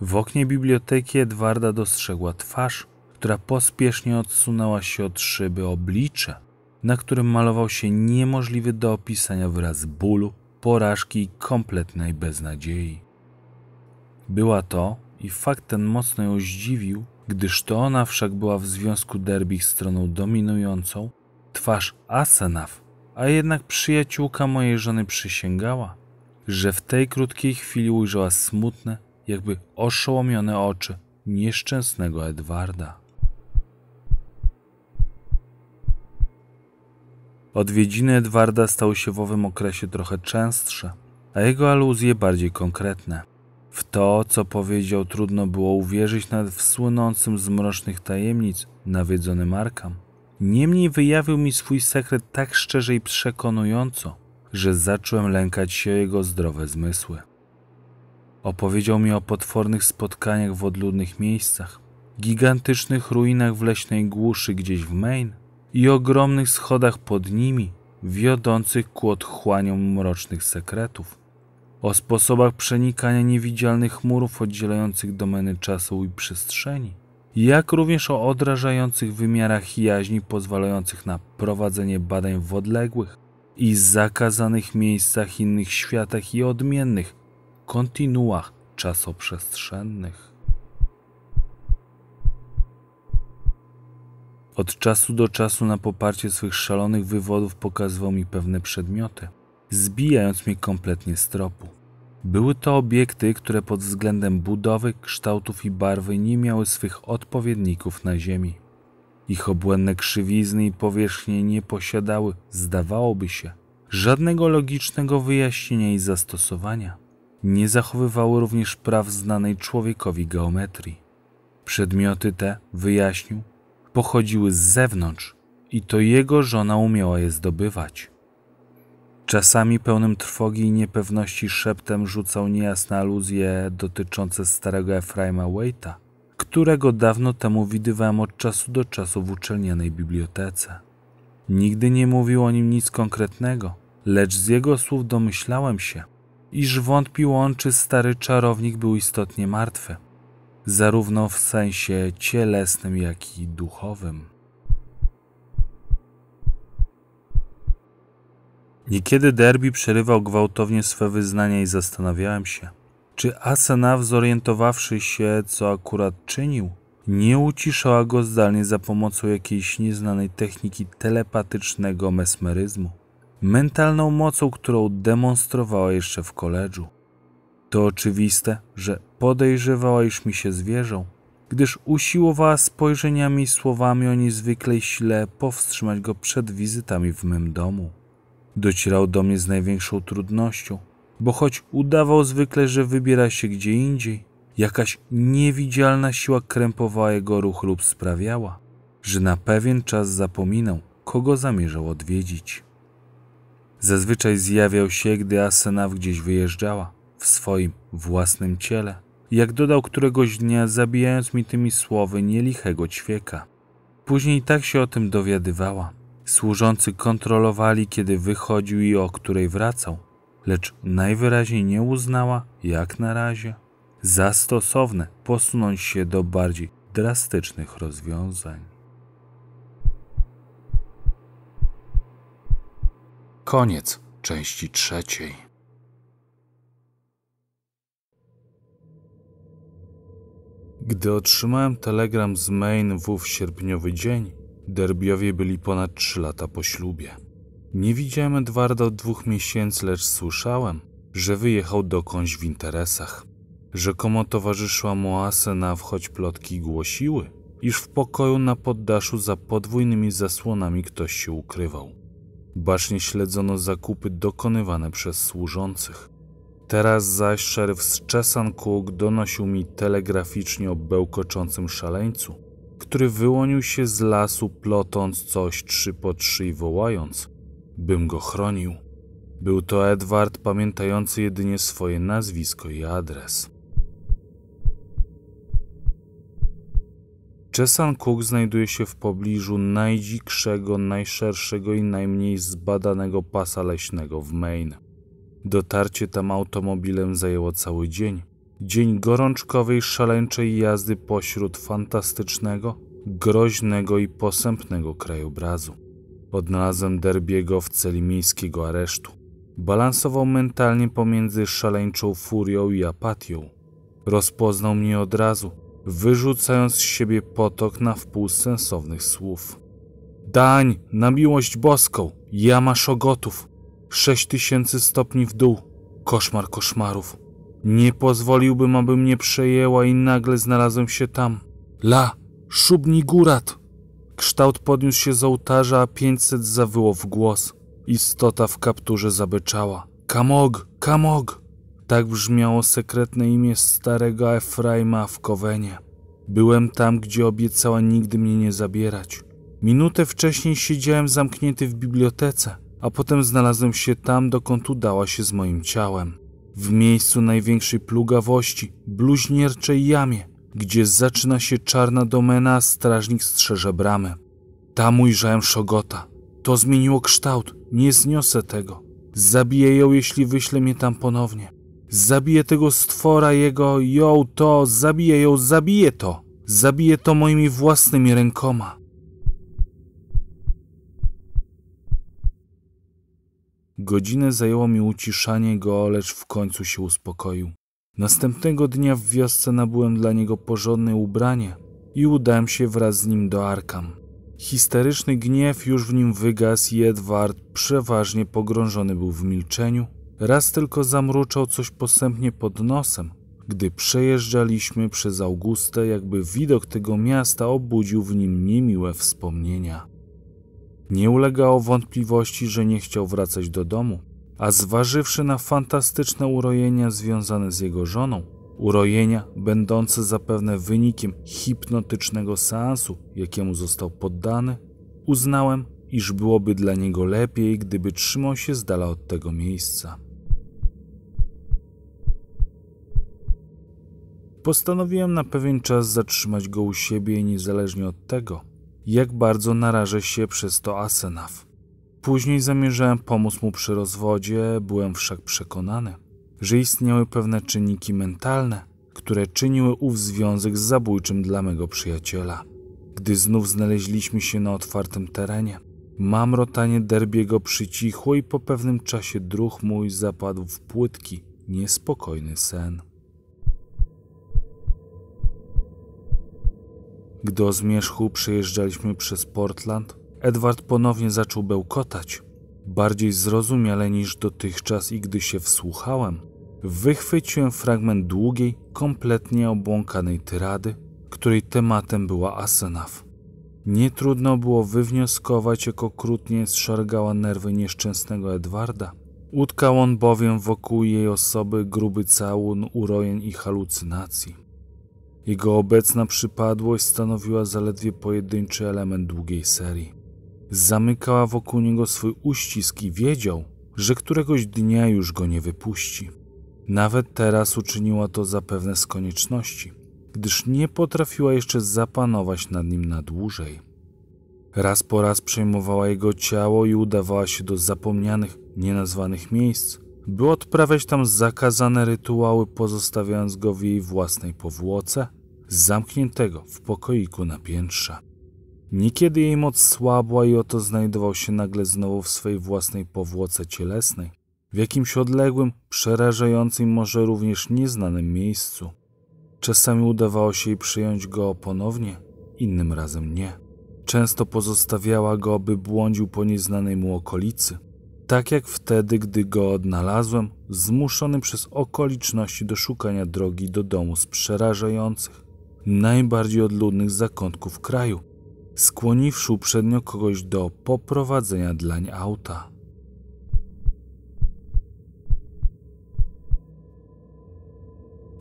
A: W oknie biblioteki Edwarda dostrzegła twarz, która pospiesznie odsunęła się od szyby oblicze, na którym malował się niemożliwy do opisania wyraz bólu, porażki i kompletnej beznadziei. Była to i fakt ten mocno ją zdziwił, gdyż to ona wszak była w związku derbich stroną dominującą, twarz Asenaf, a jednak przyjaciółka mojej żony przysięgała, że w tej krótkiej chwili ujrzała smutne, jakby oszołomione oczy nieszczęsnego Edwarda. Odwiedziny Edwarda stały się w owym okresie trochę częstsze, a jego aluzje bardziej konkretne. W to, co powiedział, trudno było uwierzyć nad w słynącym z mrocznych tajemnic nawiedzony Markam. Niemniej wyjawił mi swój sekret tak szczerze i przekonująco, że zacząłem lękać się o jego zdrowe zmysły. Opowiedział mi o potwornych spotkaniach w odludnych miejscach, gigantycznych ruinach w leśnej głuszy gdzieś w Maine i ogromnych schodach pod nimi, wiodących ku odchłaniom mrocznych sekretów o sposobach przenikania niewidzialnych murów oddzielających domeny czasu i przestrzeni, jak również o odrażających wymiarach jaźni pozwalających na prowadzenie badań w odległych i zakazanych miejscach, innych światach i odmiennych kontinuach czasoprzestrzennych. Od czasu do czasu na poparcie swych szalonych wywodów pokazywał mi pewne przedmioty – zbijając mnie kompletnie z tropu. Były to obiekty, które pod względem budowy, kształtów i barwy nie miały swych odpowiedników na Ziemi. Ich obłędne krzywizny i powierzchnie nie posiadały, zdawałoby się, żadnego logicznego wyjaśnienia i zastosowania. Nie zachowywały również praw znanej człowiekowi geometrii. Przedmioty te, wyjaśnił, pochodziły z zewnątrz i to jego żona umiała je zdobywać. Czasami pełnym trwogi i niepewności szeptem rzucał niejasne aluzje dotyczące starego Efraima Waita, którego dawno temu widywałem od czasu do czasu w uczelnianej bibliotece. Nigdy nie mówił o nim nic konkretnego, lecz z jego słów domyślałem się, iż wątpił on, czy stary czarownik był istotnie martwy, zarówno w sensie cielesnym, jak i duchowym. Niekiedy Derby przerywał gwałtownie swe wyznania i zastanawiałem się, czy Asena, zorientowawszy się, co akurat czynił, nie uciszała go zdalnie za pomocą jakiejś nieznanej techniki telepatycznego mesmeryzmu, mentalną mocą, którą demonstrowała jeszcze w koledżu. To oczywiste, że podejrzewała, iż mi się zwierzą, gdyż usiłowała spojrzeniami i słowami o niezwykle sile powstrzymać go przed wizytami w mym domu docierał do mnie z największą trudnością, bo choć udawał zwykle, że wybiera się gdzie indziej, jakaś niewidzialna siła krępowała jego ruch lub sprawiała, że na pewien czas zapominał, kogo zamierzał odwiedzić. Zazwyczaj zjawiał się, gdy Asenaw gdzieś wyjeżdżała, w swoim własnym ciele, jak dodał któregoś dnia, zabijając mi tymi słowy nielichego ćwieka. Później tak się o tym dowiadywała, Służący kontrolowali, kiedy wychodził i o której wracał, lecz najwyraźniej nie uznała, jak na razie, za stosowne posunąć się do bardziej drastycznych rozwiązań. Koniec części trzeciej. Gdy otrzymałem telegram z Maine w ów sierpniowy dzień, Derbiowie byli ponad trzy lata po ślubie. Nie widziałem Edwarda od dwóch miesięcy, lecz słyszałem, że wyjechał dokądś w interesach. Rzekomo towarzyszyła mu Asena, choć plotki głosiły, iż w pokoju na poddaszu za podwójnymi zasłonami ktoś się ukrywał. Bacznie śledzono zakupy dokonywane przez służących. Teraz zaś szeryf z Czesan donosił mi telegraficznie o bełkoczącym szaleńcu, który wyłonił się z lasu, plotąc coś trzy po trzy i wołając, bym go chronił. Był to Edward, pamiętający jedynie swoje nazwisko i adres. Chesan Cook znajduje się w pobliżu najdzikszego, najszerszego i najmniej zbadanego pasa leśnego w Maine. Dotarcie tam automobilem zajęło cały dzień, Dzień gorączkowej, szaleńczej jazdy pośród fantastycznego, groźnego i posępnego krajobrazu. Odnalazłem Derbiego w celi miejskiego aresztu. Balansował mentalnie pomiędzy szaleńczą furią i apatią. Rozpoznał mnie od razu, wyrzucając z siebie potok na wpół sensownych słów. Dań, na miłość boską, jama szogotów, tysięcy stopni w dół, koszmar koszmarów. Nie pozwoliłbym, aby mnie przejęła i nagle znalazłem się tam. La, szubni górat! Kształt podniósł się z ołtarza, a 500 zawyło w głos. Istota w kapturze zabyczała. Kamog, kamog! Tak brzmiało sekretne imię starego Efraima w Kowenie. Byłem tam, gdzie obiecała nigdy mnie nie zabierać. Minutę wcześniej siedziałem zamknięty w bibliotece, a potem znalazłem się tam, dokąd udała się z moim ciałem w miejscu największej plugawości, bluźnierczej jamie, gdzie zaczyna się czarna domena, a strażnik strzeże bramy. Tam ujrzałem Szogota. To zmieniło kształt, nie zniosę tego. Zabiję ją, jeśli wyśle mnie tam ponownie. Zabiję tego stwora, jego, ją, to, zabiję ją, zabiję to. Zabiję to moimi własnymi rękoma. Godzinę zajęło mi uciszanie go, lecz w końcu się uspokoił. Następnego dnia w wiosce nabyłem dla niego porządne ubranie i udałem się wraz z nim do Arkam. Histeryczny gniew już w nim wygasł i Edward przeważnie pogrążony był w milczeniu. Raz tylko zamruczał coś posępnie pod nosem, gdy przejeżdżaliśmy przez Augustę, jakby widok tego miasta obudził w nim niemiłe wspomnienia. Nie ulegało wątpliwości, że nie chciał wracać do domu, a zważywszy na fantastyczne urojenia związane z jego żoną, urojenia będące zapewne wynikiem hipnotycznego seansu, jakiemu został poddany, uznałem, iż byłoby dla niego lepiej, gdyby trzymał się z dala od tego miejsca. Postanowiłem na pewien czas zatrzymać go u siebie niezależnie od tego, jak bardzo narażę się przez to Asenaf. Później zamierzałem pomóc mu przy rozwodzie, byłem wszak przekonany, że istniały pewne czynniki mentalne, które czyniły ów związek zabójczym dla mego przyjaciela. Gdy znów znaleźliśmy się na otwartym terenie, mamrotanie derbiego przycichło i po pewnym czasie druh mój zapadł w płytki, niespokojny sen. Gdy o zmierzchu przejeżdżaliśmy przez Portland, Edward ponownie zaczął bełkotać, bardziej zrozumiale niż dotychczas i gdy się wsłuchałem, wychwyciłem fragment długiej, kompletnie obłąkanej tyrady, której tematem była Asenaf. Nie trudno było wywnioskować, jak okrutnie zszargała nerwy nieszczęsnego Edwarda. Utkał on bowiem wokół jej osoby gruby całun urojeń i halucynacji. Jego obecna przypadłość stanowiła zaledwie pojedynczy element długiej serii. Zamykała wokół niego swój uścisk i wiedział, że któregoś dnia już go nie wypuści. Nawet teraz uczyniła to zapewne z konieczności, gdyż nie potrafiła jeszcze zapanować nad nim na dłużej. Raz po raz przejmowała jego ciało i udawała się do zapomnianych, nienazwanych miejsc, by odprawiać tam zakazane rytuały, pozostawiając go w jej własnej powłoce, zamkniętego w pokoiku na piętrze. Niekiedy jej moc słabła i oto znajdował się nagle znowu w swojej własnej powłoce cielesnej, w jakimś odległym, przerażającym, może również nieznanym miejscu. Czasami udawało się jej przyjąć go ponownie, innym razem nie. Często pozostawiała go, by błądził po nieznanej mu okolicy – tak jak wtedy, gdy go odnalazłem, zmuszony przez okoliczności do szukania drogi do domu z przerażających, najbardziej odludnych zakątków kraju, skłoniwszy uprzednio kogoś do poprowadzenia dlań auta.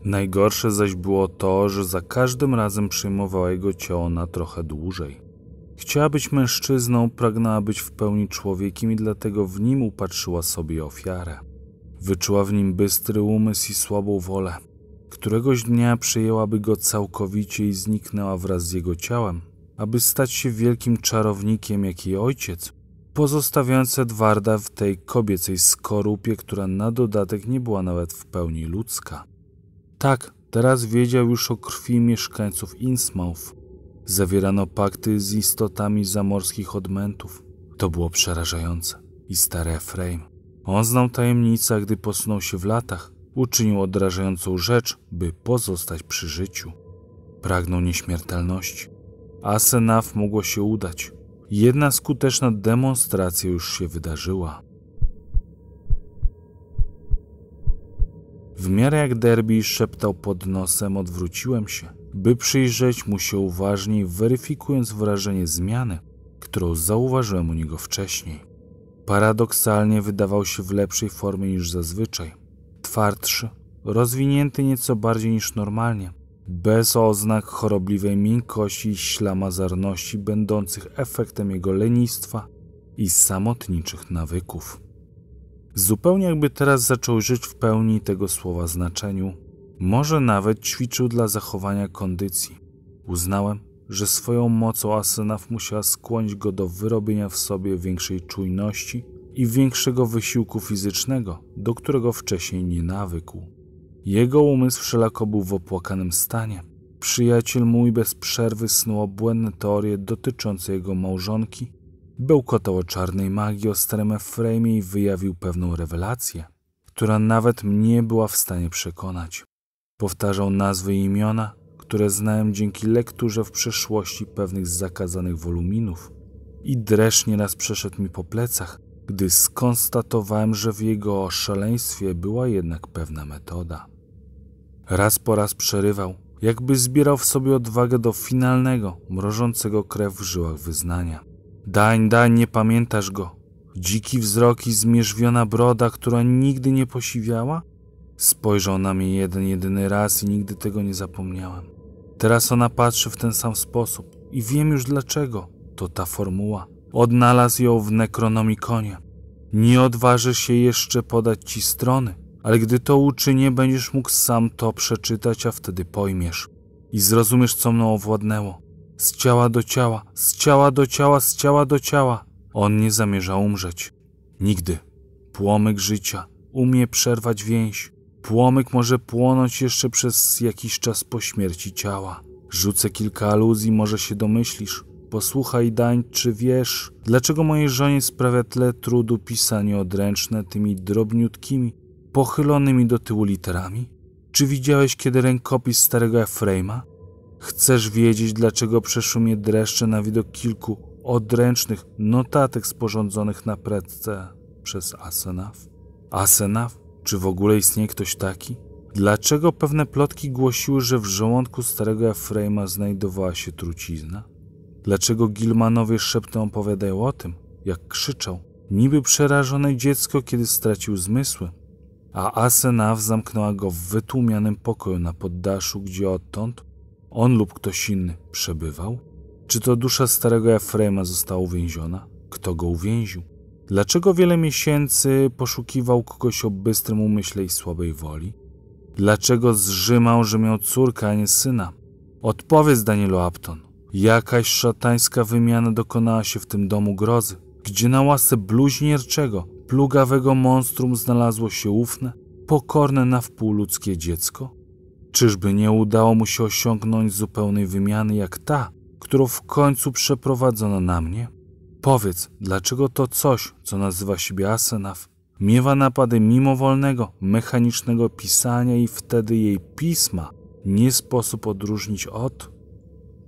A: Najgorsze zaś było to, że za każdym razem przyjmowała jego ciało na trochę dłużej. Chciała być mężczyzną, pragnęła być w pełni człowiekiem i dlatego w nim upatrzyła sobie ofiarę. Wyczuła w nim bystry umysł i słabą wolę. Któregoś dnia przejęłaby go całkowicie i zniknęła wraz z jego ciałem, aby stać się wielkim czarownikiem, jak jej ojciec, pozostawiając Edwarda w tej kobiecej skorupie, która na dodatek nie była nawet w pełni ludzka. Tak, teraz wiedział już o krwi mieszkańców Innsmouth zawierano pakty z istotami zamorskich odmętów. To było przerażające. I stary Efraim. On znał tajemnicę, gdy posunął się w latach, uczynił odrażającą rzecz, by pozostać przy życiu. Pragnął nieśmiertelności. A Senaf mogło się udać. Jedna skuteczna demonstracja już się wydarzyła. W miarę jak Derby szeptał pod nosem, odwróciłem się by przyjrzeć mu się uważniej, weryfikując wrażenie zmiany, którą zauważyłem u niego wcześniej. Paradoksalnie wydawał się w lepszej formie niż zazwyczaj. Twardszy, rozwinięty nieco bardziej niż normalnie, bez oznak chorobliwej miękkości i ślamazarności będących efektem jego lenistwa i samotniczych nawyków. Zupełnie jakby teraz zaczął żyć w pełni tego słowa znaczeniu, może nawet ćwiczył dla zachowania kondycji. Uznałem, że swoją mocą Asenaf musiała skłonić go do wyrobienia w sobie większej czujności i większego wysiłku fizycznego, do którego wcześniej nie nawykł. Jego umysł wszelako był w opłakanym stanie. Przyjaciel mój bez przerwy snuł błędne teorie dotyczące jego małżonki, bełkotał o czarnej magii o starym frame i wyjawił pewną rewelację, która nawet mnie była w stanie przekonać. Powtarzał nazwy i imiona, które znałem dzięki lekturze w przeszłości pewnych zakazanych woluminów i dresznie nas przeszedł mi po plecach, gdy skonstatowałem, że w jego szaleństwie była jednak pewna metoda. Raz po raz przerywał, jakby zbierał w sobie odwagę do finalnego, mrożącego krew w żyłach wyznania. Dań, dań, nie pamiętasz go. Dziki wzrok i zmierzwiona broda, która nigdy nie posiwiała, Spojrzał na mnie jeden jedyny raz i nigdy tego nie zapomniałem. Teraz ona patrzy w ten sam sposób i wiem już dlaczego. To ta formuła. Odnalazł ją w Necronomiconie. Nie odważę się jeszcze podać ci strony, ale gdy to uczynię, będziesz mógł sam to przeczytać, a wtedy pojmiesz i zrozumiesz, co mną owładnęło. Z ciała do ciała, z ciała do ciała, z ciała do ciała. On nie zamierza umrzeć. Nigdy. Płomyk życia umie przerwać więź. Płomyk może płonąć jeszcze przez jakiś czas po śmierci ciała. Rzucę kilka aluzji, może się domyślisz. Posłuchaj, dań, czy wiesz, dlaczego mojej żonie sprawia tyle trudu pisanie odręczne tymi drobniutkimi, pochylonymi do tyłu literami? Czy widziałeś kiedy rękopis starego Efraima? Chcesz wiedzieć, dlaczego przeszumie dreszcze na widok kilku odręcznych notatek sporządzonych na predce przez Asenaf? Asenaf? Czy w ogóle istnieje ktoś taki? Dlaczego pewne plotki głosiły, że w żołądku starego Efraima znajdowała się trucizna? Dlaczego Gilmanowie szeptem opowiadają o tym, jak krzyczał, niby przerażone dziecko, kiedy stracił zmysły? A Asenaw zamknęła go w wytłumianym pokoju na poddaszu, gdzie odtąd on lub ktoś inny przebywał? Czy to dusza starego Efraima została uwięziona? Kto go uwięził? Dlaczego wiele miesięcy poszukiwał kogoś o bystrym umyśle i słabej woli? Dlaczego zrzymał, że miał córkę, a nie syna? Odpowiedz Danielu Apton. Jakaś szatańska wymiana dokonała się w tym domu grozy, gdzie na łasce bluźnierczego, plugawego monstrum znalazło się ufne, pokorne na wpół ludzkie dziecko? Czyżby nie udało mu się osiągnąć zupełnej wymiany jak ta, którą w końcu przeprowadzono na mnie? Powiedz, dlaczego to coś, co nazywa siebie Asenaf, miewa napady mimowolnego, mechanicznego pisania i wtedy jej pisma nie sposób odróżnić od...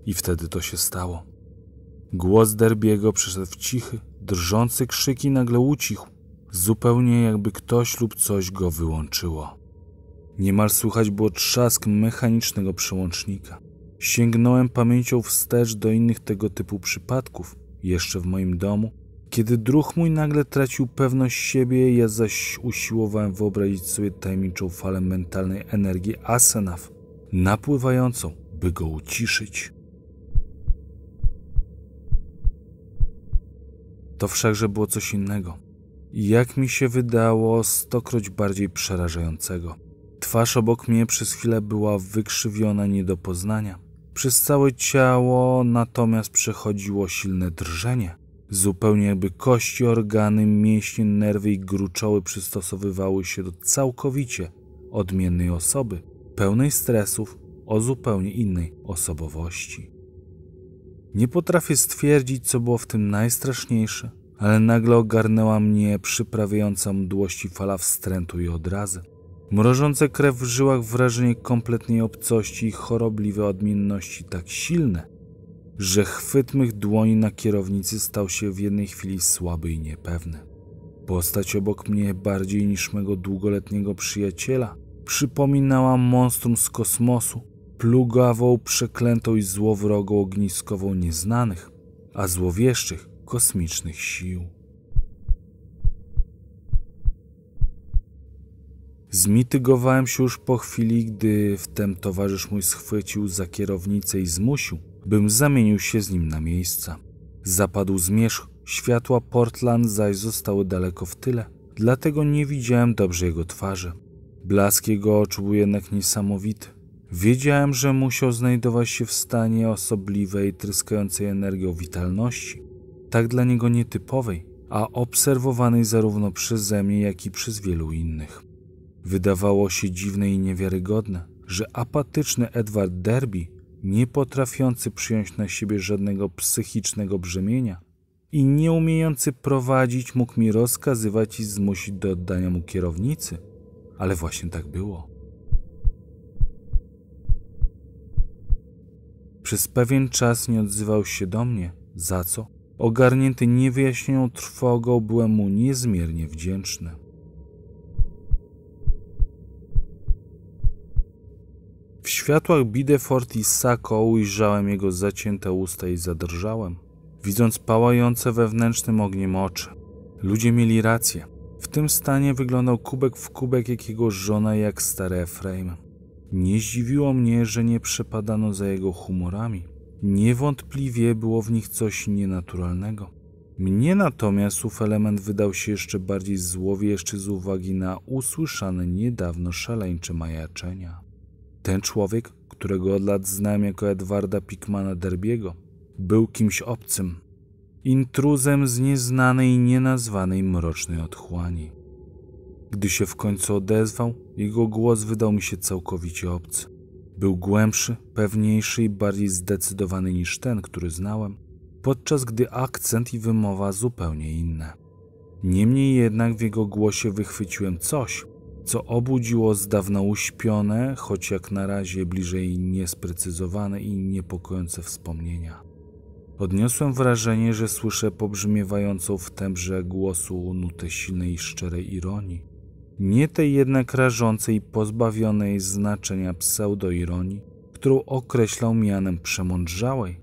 A: I wtedy to się stało. Głos Derbiego przyszedł w cichy, drżący krzyki nagle ucichł, zupełnie jakby ktoś lub coś go wyłączyło. Niemal słychać było trzask mechanicznego przełącznika. Sięgnąłem pamięcią wstecz do innych tego typu przypadków, jeszcze w moim domu, kiedy druh mój nagle tracił pewność siebie, ja zaś usiłowałem wyobrazić sobie tajemniczą falę mentalnej energii Asenaf, napływającą, by go uciszyć. To wszakże było coś innego. Jak mi się wydało, stokroć bardziej przerażającego. Twarz obok mnie przez chwilę była wykrzywiona nie do poznania przez całe ciało natomiast przechodziło silne drżenie. Zupełnie jakby kości, organy, mięśnie, nerwy i gruczoły przystosowywały się do całkowicie odmiennej osoby, pełnej stresów o zupełnie innej osobowości. Nie potrafię stwierdzić, co było w tym najstraszniejsze, ale nagle ogarnęła mnie przyprawiająca mdłości fala wstrętu i odrazy. Mrożące krew w żyłach wrażenie kompletnej obcości i chorobliwe odmienności tak silne, że chwyt mych dłoni na kierownicy stał się w jednej chwili słaby i niepewny. Postać obok mnie bardziej niż mego długoletniego przyjaciela przypominała monstrum z kosmosu, plugawą, przeklętą i złowrogą ogniskową nieznanych, a złowieszczych kosmicznych sił. Zmitygowałem się już po chwili, gdy wtem towarzysz mój schwycił za kierownicę i zmusił, bym zamienił się z nim na miejsca. Zapadł zmierzch, światła Portland zaś zostały daleko w tyle, dlatego nie widziałem dobrze jego twarzy. Blask jego oczu był jednak niesamowity. Wiedziałem, że musiał znajdować się w stanie osobliwej, tryskającej energią witalności, tak dla niego nietypowej, a obserwowanej zarówno przeze mnie, jak i przez wielu innych. Wydawało się dziwne i niewiarygodne, że apatyczny Edward Derby, nie potrafiący przyjąć na siebie żadnego psychicznego brzemienia i nieumiejący prowadzić, mógł mi rozkazywać i zmusić do oddania mu kierownicy. Ale właśnie tak było. Przez pewien czas nie odzywał się do mnie, za co, ogarnięty niewyjaśnioną trwogą, byłem mu niezmiernie wdzięczny. światłach Bideforti Sako ujrzałem jego zacięte usta i zadrżałem, widząc pałające wewnętrznym ogniem oczy. Ludzie mieli rację. W tym stanie wyglądał kubek w kubek jakiego żona jak stary Efraim. Nie zdziwiło mnie, że nie przepadano za jego humorami. Niewątpliwie było w nich coś nienaturalnego. Mnie natomiast ów element wydał się jeszcze bardziej złowieszczy z uwagi na usłyszane niedawno szaleńcze majaczenia. Ten człowiek, którego od lat znam jako Edwarda Pickmana Derbiego, był kimś obcym, intruzem z nieznanej, nienazwanej mrocznej otchłani. Gdy się w końcu odezwał, jego głos wydał mi się całkowicie obcy. Był głębszy, pewniejszy i bardziej zdecydowany niż ten, który znałem, podczas gdy akcent i wymowa zupełnie inne. Niemniej jednak w jego głosie wychwyciłem coś, co obudziło z dawna uśpione, choć jak na razie bliżej niesprecyzowane i niepokojące wspomnienia. Odniosłem wrażenie, że słyszę pobrzmiewającą w tembrze głosu nutę silnej i szczerej ironii. Nie tej jednak rażącej, pozbawionej znaczenia pseudoironii, którą określał mianem przemądrzałej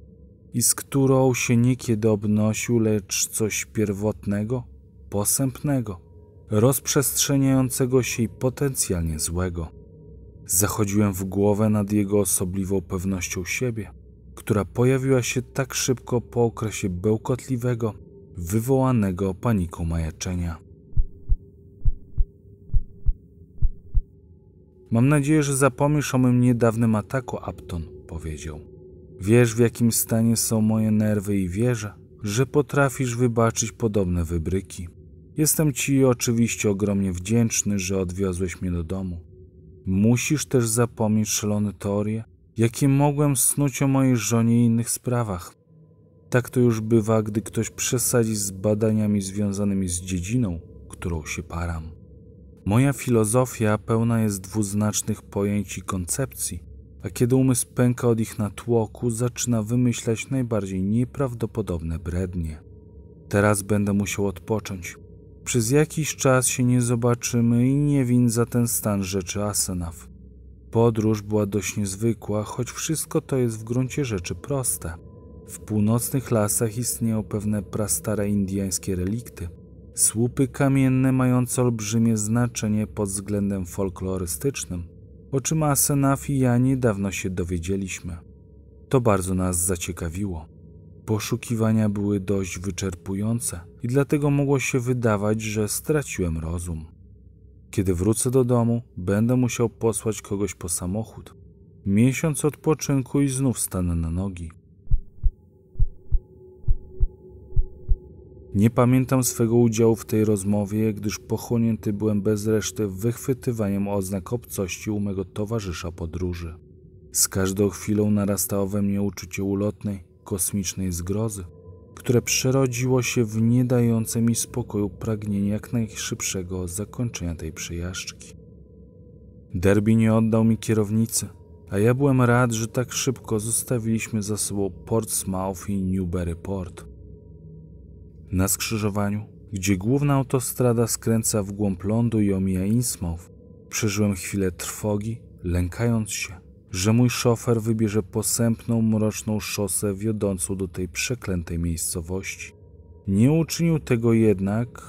A: i z którą się niekiedy obnosił, lecz coś pierwotnego, posępnego – rozprzestrzeniającego się i potencjalnie złego. Zachodziłem w głowę nad jego osobliwą pewnością siebie, która pojawiła się tak szybko po okresie bełkotliwego, wywołanego paniką majaczenia. Mam nadzieję, że zapomnisz o moim niedawnym ataku, Apton, powiedział. Wiesz, w jakim stanie są moje nerwy i wierzę, że potrafisz wybaczyć podobne wybryki. Jestem ci oczywiście ogromnie wdzięczny, że odwiozłeś mnie do domu. Musisz też zapomnieć szalone teorie, jakie mogłem snuć o mojej żonie i innych sprawach. Tak to już bywa, gdy ktoś przesadzi z badaniami związanymi z dziedziną, którą się param. Moja filozofia pełna jest dwuznacznych pojęć i koncepcji, a kiedy umysł pęka od ich natłoku, zaczyna wymyślać najbardziej nieprawdopodobne brednie. Teraz będę musiał odpocząć. Przez jakiś czas się nie zobaczymy i nie win za ten stan rzeczy Asenaf. Podróż była dość niezwykła, choć wszystko to jest w gruncie rzeczy proste. W północnych lasach istnieją pewne prastare indyjskie relikty. Słupy kamienne mające olbrzymie znaczenie pod względem folklorystycznym, o czym Asenaf i ja niedawno się dowiedzieliśmy. To bardzo nas zaciekawiło. Poszukiwania były dość wyczerpujące i dlatego mogło się wydawać, że straciłem rozum. Kiedy wrócę do domu, będę musiał posłać kogoś po samochód. Miesiąc odpoczynku i znów stanę na nogi. Nie pamiętam swego udziału w tej rozmowie, gdyż pochłonięty byłem bez reszty wychwytywaniem oznak obcości u mego towarzysza podróży. Z każdą chwilą narastało we mnie uczucie ulotnej, kosmicznej zgrozy, które przerodziło się w nie dające mi spokoju pragnienie jak najszybszego zakończenia tej przejażdżki. Derby nie oddał mi kierownicy, a ja byłem rad, że tak szybko zostawiliśmy za sobą Portsmouth i newburyport. Port. Na skrzyżowaniu, gdzie główna autostrada skręca w głąb lądu i omija Innsmouth, przeżyłem chwilę trwogi, lękając się – że mój szofer wybierze posępną, mroczną szosę wiodącą do tej przeklętej miejscowości. Nie uczynił tego jednak,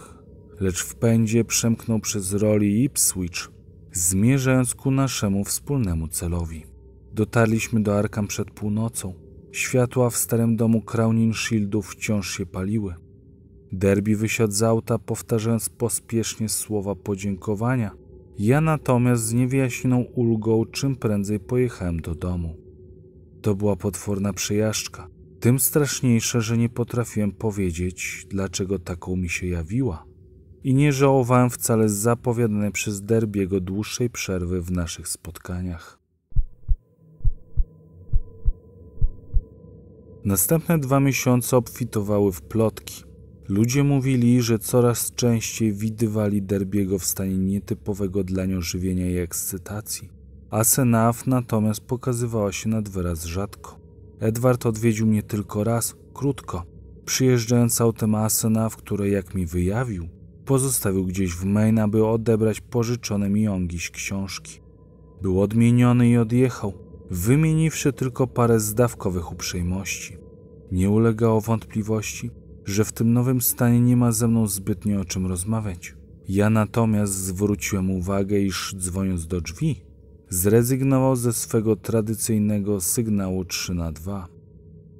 A: lecz w pędzie przemknął przez roli Ipswich, zmierzając ku naszemu wspólnemu celowi. Dotarliśmy do Arkam przed północą. Światła w starym domu Crownin Shieldów wciąż się paliły. Derby wysiadł z auta, powtarzając pospiesznie słowa podziękowania – ja natomiast z niewyjaśnioną ulgą czym prędzej pojechałem do domu. To była potworna przejażdżka, tym straszniejsza, że nie potrafiłem powiedzieć, dlaczego taką mi się jawiła. I nie żałowałem wcale zapowiadanej przez Derbiego dłuższej przerwy w naszych spotkaniach. Następne dwa miesiące obfitowały w plotki. Ludzie mówili, że coraz częściej widywali Derbiego w stanie nietypowego dla nią żywienia i ekscytacji. Asenaf natomiast pokazywała się nad wyraz rzadko. Edward odwiedził mnie tylko raz, krótko, przyjeżdżając autem Asenaf, które jak mi wyjawił, pozostawił gdzieś w Maine, aby odebrać pożyczone mi ongiś książki. Był odmieniony i odjechał, wymieniwszy tylko parę zdawkowych uprzejmości. Nie ulegało wątpliwości, że w tym nowym stanie nie ma ze mną zbytnio o czym rozmawiać. Ja natomiast zwróciłem uwagę, iż dzwoniąc do drzwi, zrezygnował ze swego tradycyjnego sygnału 3 na 2.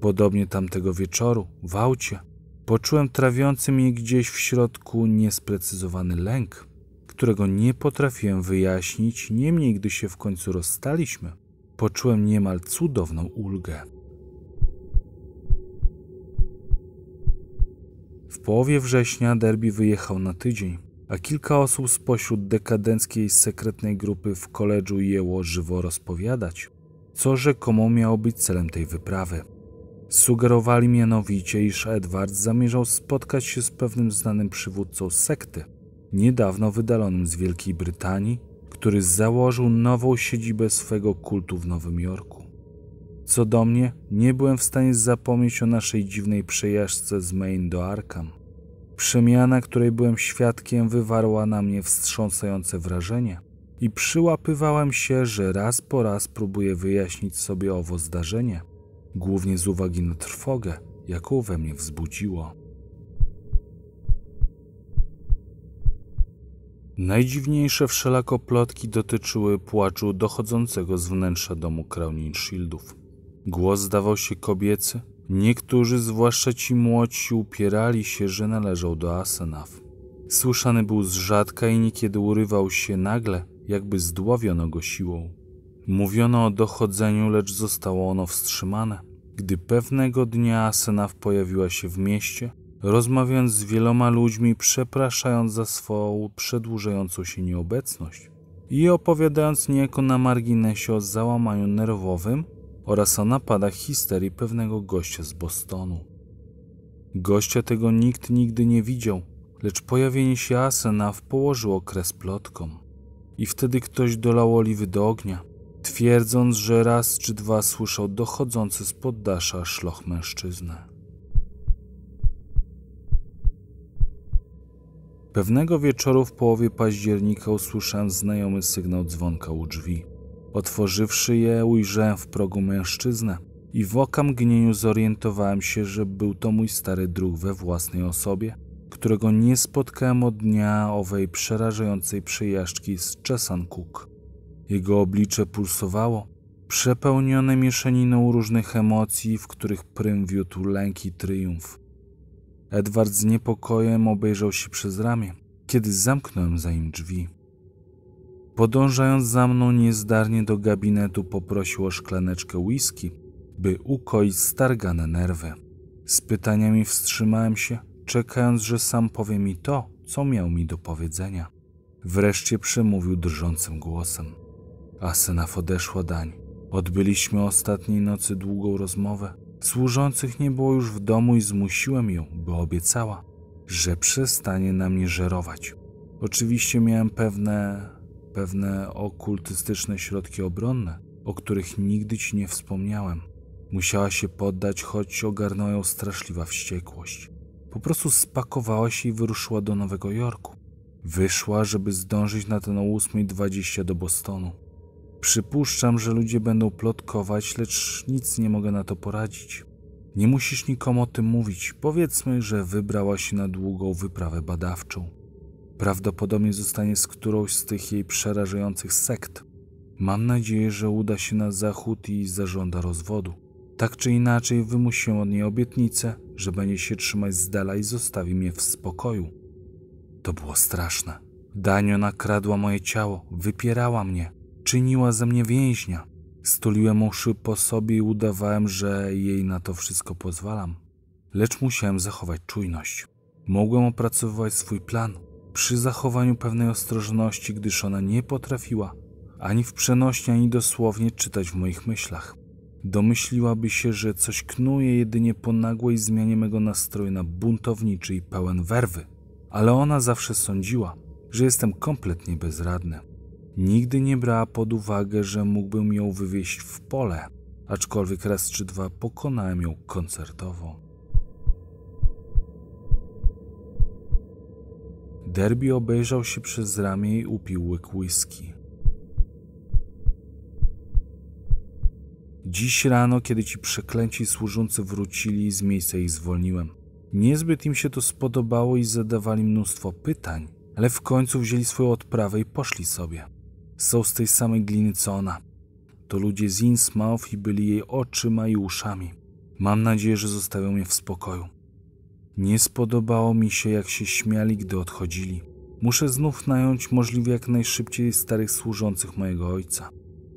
A: Podobnie tamtego wieczoru, w aucie, poczułem trawiący mnie gdzieś w środku niesprecyzowany lęk, którego nie potrafiłem wyjaśnić, niemniej gdy się w końcu rozstaliśmy, poczułem niemal cudowną ulgę. W połowie września Derby wyjechał na tydzień, a kilka osób spośród dekadenckiej sekretnej grupy w koledżu jęło żywo rozpowiadać, co rzekomo miało być celem tej wyprawy. Sugerowali mianowicie, iż Edward zamierzał spotkać się z pewnym znanym przywódcą sekty, niedawno wydalonym z Wielkiej Brytanii, który założył nową siedzibę swego kultu w Nowym Jorku. Co do mnie, nie byłem w stanie zapomnieć o naszej dziwnej przejażdżce z Maine do Arkham. Przemiana, której byłem świadkiem, wywarła na mnie wstrząsające wrażenie i przyłapywałem się, że raz po raz próbuję wyjaśnić sobie owo zdarzenie, głównie z uwagi na trwogę, jaką we mnie wzbudziło. Najdziwniejsze wszelako plotki dotyczyły płaczu dochodzącego z wnętrza domu Crownin Shieldów. Głos zdawał się kobiecy. Niektórzy, zwłaszcza ci młodsi, upierali się, że należał do Asenaw. Słyszany był z rzadka i niekiedy urywał się nagle, jakby zdławiono go siłą. Mówiono o dochodzeniu, lecz zostało ono wstrzymane. Gdy pewnego dnia Asenaw pojawiła się w mieście, rozmawiając z wieloma ludźmi, przepraszając za swoją przedłużającą się nieobecność i opowiadając niejako na marginesie o załamaniu nerwowym, oraz o napadach histerii pewnego gościa z Bostonu. Gościa tego nikt nigdy nie widział, lecz pojawienie się Asenaw położyło kres plotkom. I wtedy ktoś dolał oliwy do ognia, twierdząc, że raz czy dwa słyszał dochodzący z poddasza szloch mężczyznę. Pewnego wieczoru w połowie października usłyszałem znajomy sygnał dzwonka u drzwi – Otworzywszy je, ujrzałem w progu mężczyznę i w oka mgnieniu zorientowałem się, że był to mój stary druk we własnej osobie, którego nie spotkałem od dnia owej przerażającej przejażdżki z Chesan Cook. Jego oblicze pulsowało, przepełnione mieszaniną różnych emocji, w których prym wiódł lęk i triumf. Edward z niepokojem obejrzał się przez ramię, kiedy zamknąłem za nim drzwi. Podążając za mną niezdarnie do gabinetu, poprosił o szklaneczkę whisky, by ukoić stargane nerwy. Z pytaniami wstrzymałem się, czekając, że sam powie mi to, co miał mi do powiedzenia. Wreszcie przemówił drżącym głosem. Asenaf odeszła dań. Odbyliśmy ostatniej nocy długą rozmowę. Służących nie było już w domu i zmusiłem ją, by obiecała, że przestanie na mnie żerować. Oczywiście miałem pewne pewne okultystyczne środki obronne, o których nigdy ci nie wspomniałem. Musiała się poddać, choć ogarnęła ją straszliwa wściekłość. Po prostu spakowała się i wyruszyła do Nowego Jorku. Wyszła, żeby zdążyć na ten o 8.20 do Bostonu. Przypuszczam, że ludzie będą plotkować, lecz nic nie mogę na to poradzić. Nie musisz nikomu o tym mówić. Powiedzmy, że wybrała się na długą wyprawę badawczą. Prawdopodobnie zostanie z którąś z tych jej przerażających sekt. Mam nadzieję, że uda się na zachód i zażąda rozwodu. Tak czy inaczej, wymusiłem od niej obietnicę, że będzie się trzymać z dala i zostawi mnie w spokoju. To było straszne. Danio nakradła moje ciało, wypierała mnie, czyniła ze mnie więźnia. Stuliłem uszy po sobie i udawałem, że jej na to wszystko pozwalam. Lecz musiałem zachować czujność. Mogłem opracowywać swój plan, przy zachowaniu pewnej ostrożności, gdyż ona nie potrafiła ani w przenośni, ani dosłownie czytać w moich myślach. Domyśliłaby się, że coś knuje jedynie po nagłej zmianie mego nastroju na buntowniczy i pełen werwy, ale ona zawsze sądziła, że jestem kompletnie bezradny. Nigdy nie brała pod uwagę, że mógłbym ją wywieźć w pole, aczkolwiek raz czy dwa pokonałem ją koncertowo. Derby obejrzał się przez ramię i upił łyk whisky. Dziś rano, kiedy ci przeklęci służący wrócili, z miejsca ich zwolniłem. Niezbyt im się to spodobało i zadawali mnóstwo pytań, ale w końcu wzięli swoją odprawę i poszli sobie. Są z tej samej gliny co ona. To ludzie z Innsmouth i byli jej oczyma i uszami. Mam nadzieję, że zostawią mnie w spokoju. Nie spodobało mi się, jak się śmiali, gdy odchodzili. Muszę znów nająć możliwie jak najszybciej starych służących mojego ojca.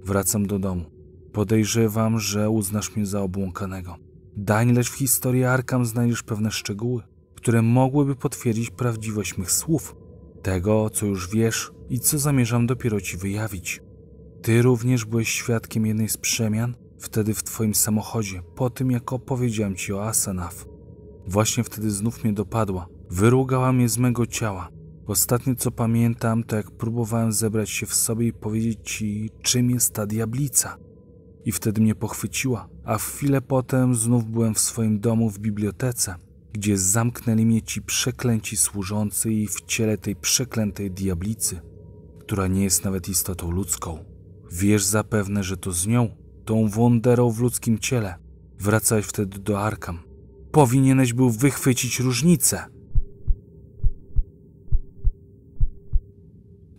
A: Wracam do domu. Podejrzewam, że uznasz mnie za obłąkanego. Dań, lecz w historii Arkam znajdziesz pewne szczegóły, które mogłyby potwierdzić prawdziwość mych słów, tego, co już wiesz i co zamierzam dopiero ci wyjawić. Ty również byłeś świadkiem jednej z przemian wtedy w twoim samochodzie, po tym jak opowiedziałem ci o Asanaf. Właśnie wtedy znów mnie dopadła. Wyrugała mnie z mego ciała. Ostatnie co pamiętam, to jak próbowałem zebrać się w sobie i powiedzieć ci, czym jest ta diablica. I wtedy mnie pochwyciła, a chwilę potem znów byłem w swoim domu w bibliotece, gdzie zamknęli mnie ci przeklęci służący i w ciele tej przeklętej diablicy, która nie jest nawet istotą ludzką. Wiesz zapewne, że to z nią, tą wonderą w ludzkim ciele, wracałeś wtedy do Arkam Powinieneś był wychwycić różnicę.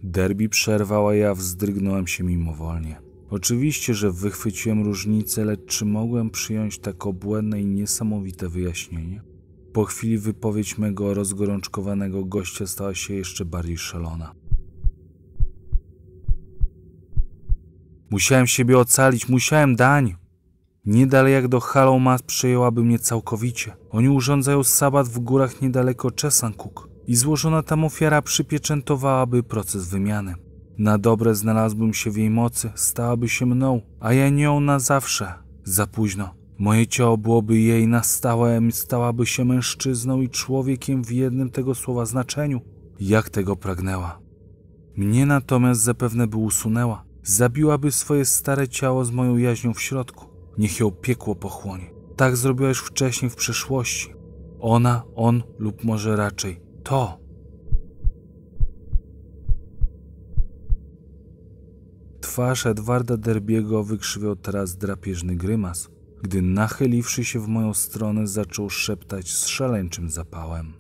A: Derby przerwała, ja wzdrygnąłem się mimowolnie. Oczywiście, że wychwyciłem różnicę, lecz czy mogłem przyjąć tak obłędne i niesamowite wyjaśnienie? Po chwili wypowiedź mego rozgorączkowanego gościa stała się jeszcze bardziej szalona. Musiałem siebie ocalić, musiałem dań. Nie dalej jak do Halomas przejęłaby mnie całkowicie. Oni urządzają sabat w górach niedaleko Chesankuk i złożona tam ofiara przypieczętowałaby proces wymiany. Na dobre znalazłbym się w jej mocy, stałaby się mną, a ja nią na zawsze. Za późno. Moje ciało byłoby jej na stałe, stałaby się mężczyzną i człowiekiem w jednym tego słowa znaczeniu, jak tego pragnęła. Mnie natomiast zapewne by usunęła. Zabiłaby swoje stare ciało z moją jaźnią w środku niech ją piekło pochłonie. Tak zrobiła już wcześniej w przeszłości. Ona, on lub może raczej to. Twarz Edwarda Derbiego wykrzywiał teraz drapieżny grymas, gdy nachyliwszy się w moją stronę zaczął szeptać z szaleńczym zapałem.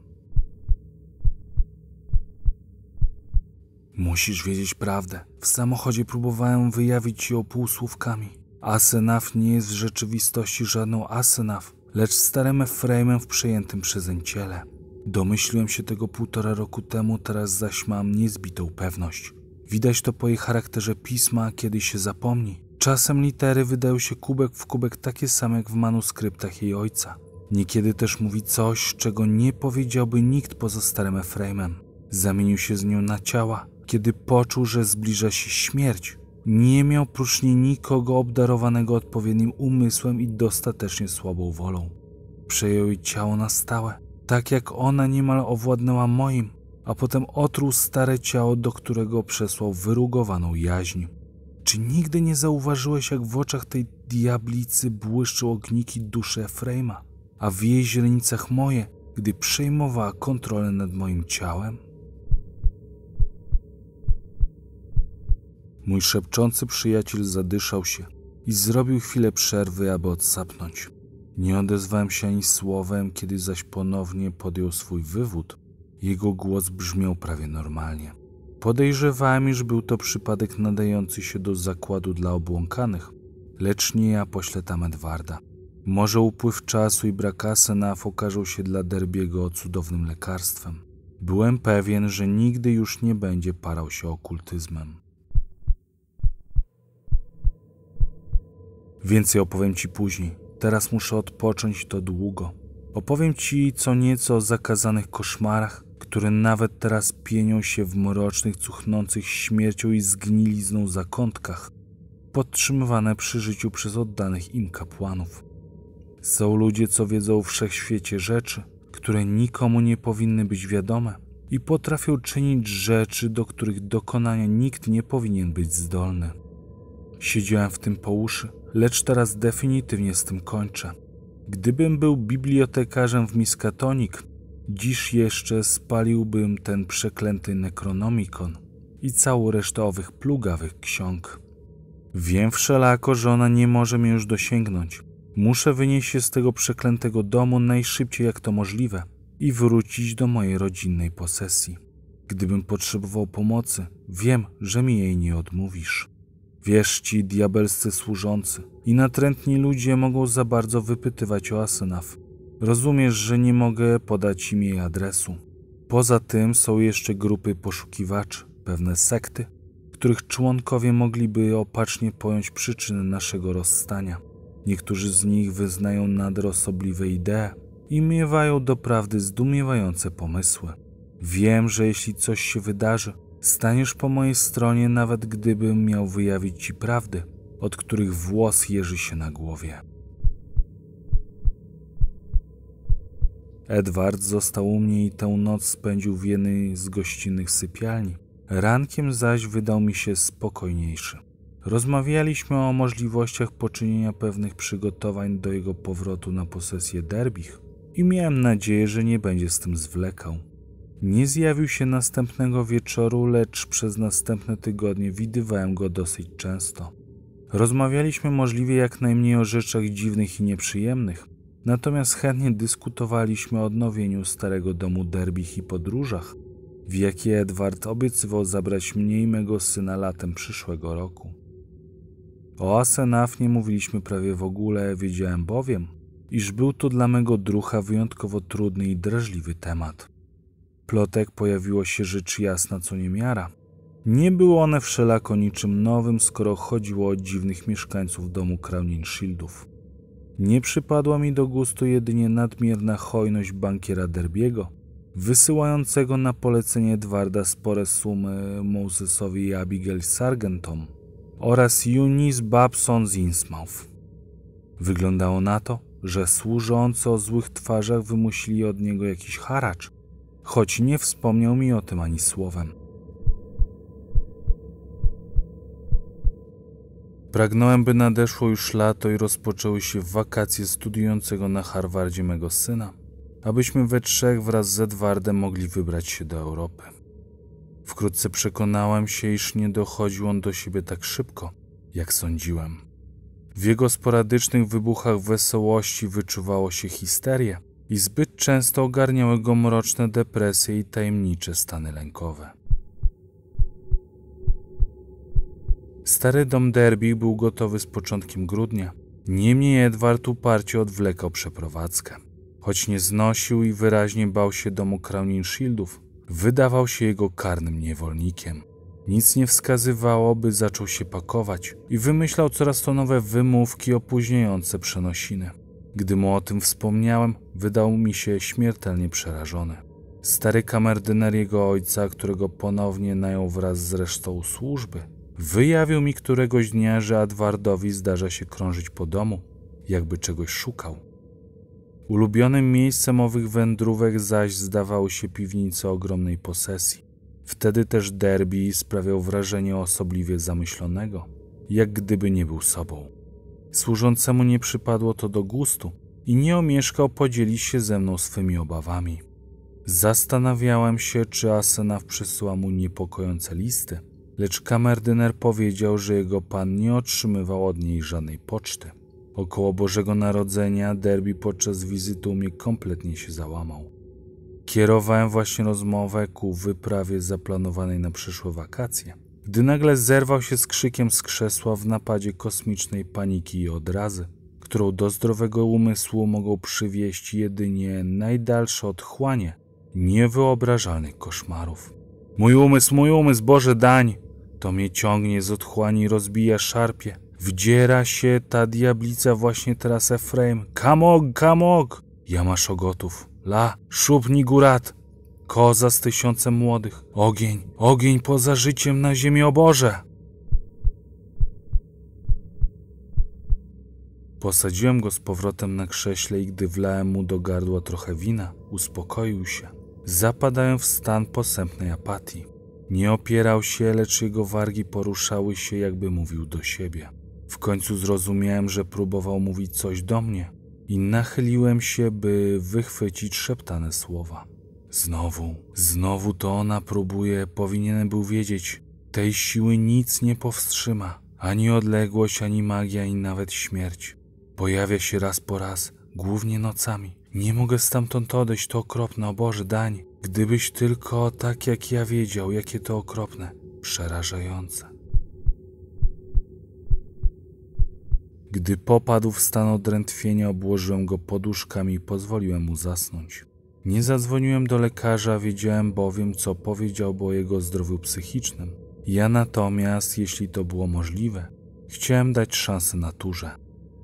A: Musisz wiedzieć prawdę. W samochodzie próbowałem wyjawić ją półsłówkami. Asenaf nie jest w rzeczywistości żadną Asenaf, lecz starym Efraimem w przejętym przezeń ciele. Domyśliłem się tego półtora roku temu, teraz zaś mam niezbitą pewność. Widać to po jej charakterze pisma, kiedy się zapomni. Czasem litery wydają się kubek w kubek takie same jak w manuskryptach jej ojca. Niekiedy też mówi coś, czego nie powiedziałby nikt poza starym Efraimem. Zamienił się z nią na ciała, kiedy poczuł, że zbliża się śmierć. Nie miał prócz niej nikogo obdarowanego odpowiednim umysłem i dostatecznie słabą wolą. Przejął jej ciało na stałe, tak jak ona niemal owładnęła moim, a potem otruł stare ciało, do którego przesłał wyrugowaną jaźń. Czy nigdy nie zauważyłeś, jak w oczach tej diablicy błyszczą ogniki duszy Efraima, a w jej źrenicach moje, gdy przejmowała kontrolę nad moim ciałem? Mój szepczący przyjaciel zadyszał się i zrobił chwilę przerwy, aby odsapnąć. Nie odezwałem się ani słowem, kiedy zaś ponownie podjął swój wywód. Jego głos brzmiał prawie normalnie. Podejrzewałem, iż był to przypadek nadający się do zakładu dla obłąkanych, lecz nie ja pośle tam Edwarda. Może upływ czasu i brak asenaw okażą się dla Derbiego cudownym lekarstwem. Byłem pewien, że nigdy już nie będzie parał się okultyzmem. Więcej opowiem Ci później. Teraz muszę odpocząć to długo. Opowiem Ci co nieco o zakazanych koszmarach, które nawet teraz pienią się w mrocznych, cuchnących śmiercią i zgnilizną zakątkach, podtrzymywane przy życiu przez oddanych im kapłanów. Są ludzie, co wiedzą o wszechświecie rzeczy, które nikomu nie powinny być wiadome i potrafią czynić rzeczy, do których dokonania nikt nie powinien być zdolny. Siedziałem w tym po uszy, lecz teraz definitywnie z tym kończę. Gdybym był bibliotekarzem w Miskatonik, dziś jeszcze spaliłbym ten przeklęty Necronomicon i całą resztę owych plugawych ksiąg. Wiem wszelako, że ona nie może mnie już dosięgnąć. Muszę wynieść się z tego przeklętego domu najszybciej jak to możliwe i wrócić do mojej rodzinnej posesji. Gdybym potrzebował pomocy, wiem, że mi jej nie odmówisz. Wierzci diabelscy służący i natrętni ludzie mogą za bardzo wypytywać o asynaf. Rozumiesz, że nie mogę podać im jej adresu. Poza tym są jeszcze grupy poszukiwaczy, pewne sekty, których członkowie mogliby opacznie pojąć przyczyny naszego rozstania. Niektórzy z nich wyznają nader osobliwe idee i miewają doprawdy zdumiewające pomysły. Wiem, że jeśli coś się wydarzy, Staniesz po mojej stronie, nawet gdybym miał wyjawić ci prawdy, od których włos jeży się na głowie. Edward został u mnie i tę noc spędził w jednej z gościnnych sypialni. Rankiem zaś wydał mi się spokojniejszy. Rozmawialiśmy o możliwościach poczynienia pewnych przygotowań do jego powrotu na posesję Derbich i miałem nadzieję, że nie będzie z tym zwlekał. Nie zjawił się następnego wieczoru, lecz przez następne tygodnie widywałem go dosyć często. Rozmawialiśmy możliwie jak najmniej o rzeczach dziwnych i nieprzyjemnych, natomiast chętnie dyskutowaliśmy o odnowieniu starego domu derbich i podróżach, w jakie Edward obiecywał zabrać mnie i mego syna latem przyszłego roku. O Asenaf nie mówiliśmy prawie w ogóle, wiedziałem bowiem, iż był to dla mego drucha wyjątkowo trudny i drażliwy temat. Plotek pojawiło się rzecz jasna co niemiara. Nie były one wszelako niczym nowym, skoro chodziło o dziwnych mieszkańców domu Crowninshieldów. Nie przypadła mi do gustu jedynie nadmierna hojność bankiera Derbiego, wysyłającego na polecenie Edwarda spore sumy Mosesowi i Abigail Sargentom oraz Eunice Babson z Innsmouth. Wyglądało na to, że służący o złych twarzach wymusili od niego jakiś haracz, choć nie wspomniał mi o tym ani słowem. Pragnąłem, by nadeszło już lato i rozpoczęły się wakacje studiującego na Harvardzie mego syna, abyśmy we trzech wraz z Edwardem mogli wybrać się do Europy. Wkrótce przekonałem się, iż nie dochodził on do siebie tak szybko, jak sądziłem. W jego sporadycznych wybuchach wesołości wyczuwało się histerię, i zbyt często ogarniały go mroczne depresje i tajemnicze stany lękowe. Stary dom Derby był gotowy z początkiem grudnia, niemniej Edward uparcie odwlekał przeprowadzkę. Choć nie znosił i wyraźnie bał się domu Shieldów. wydawał się jego karnym niewolnikiem. Nic nie wskazywało, by zaczął się pakować i wymyślał coraz to nowe wymówki opóźniające przenosiny. Gdy mu o tym wspomniałem, wydał mi się śmiertelnie przerażony. Stary kamerdyner jego ojca, którego ponownie najął wraz z resztą służby, wyjawił mi któregoś dnia, że Adwardowi zdarza się krążyć po domu, jakby czegoś szukał. Ulubionym miejscem owych wędrówek zaś zdawały się piwnice ogromnej posesji. Wtedy też Derby sprawiał wrażenie osobliwie zamyślonego, jak gdyby nie był sobą. Służącemu nie przypadło to do gustu i nie omieszkał podzielić się ze mną swymi obawami. Zastanawiałem się, czy Asenaw przesyła mu niepokojące listy, lecz kamerdyner powiedział, że jego pan nie otrzymywał od niej żadnej poczty. Około Bożego Narodzenia Derby podczas wizyty u mnie kompletnie się załamał. Kierowałem właśnie rozmowę ku wyprawie zaplanowanej na przyszłe wakacje gdy nagle zerwał się z krzykiem z krzesła w napadzie kosmicznej paniki i odrazy, którą do zdrowego umysłu mogą przywieść jedynie najdalsze odchłanie niewyobrażalnych koszmarów. Mój umysł, mój umysł, Boże dań! To mnie ciągnie z otchłani, rozbija, szarpie. Wdziera się ta diablica właśnie teraz Efraim. Kamog, kamog! Jamasz ogotów. La, szubni gurat koza z tysiącem młodych. Ogień, ogień poza życiem na ziemi, o Boże! Posadziłem go z powrotem na krześle i gdy wlałem mu do gardła trochę wina, uspokoił się. Zapadałem w stan posępnej apatii. Nie opierał się, lecz jego wargi poruszały się, jakby mówił do siebie. W końcu zrozumiałem, że próbował mówić coś do mnie i nachyliłem się, by wychwycić szeptane słowa. Znowu, znowu to ona próbuje, powinienem był wiedzieć. Tej siły nic nie powstrzyma, ani odległość, ani magia, i nawet śmierć. Pojawia się raz po raz, głównie nocami. Nie mogę stamtąd odejść, to okropne, o Boże, dań. Gdybyś tylko tak jak ja wiedział, jakie to okropne, przerażające. Gdy popadł w stan odrętwienia, obłożyłem go poduszkami i pozwoliłem mu zasnąć. Nie zadzwoniłem do lekarza, wiedziałem bowiem, co powiedziałby o jego zdrowiu psychicznym. Ja natomiast, jeśli to było możliwe, chciałem dać szansę naturze.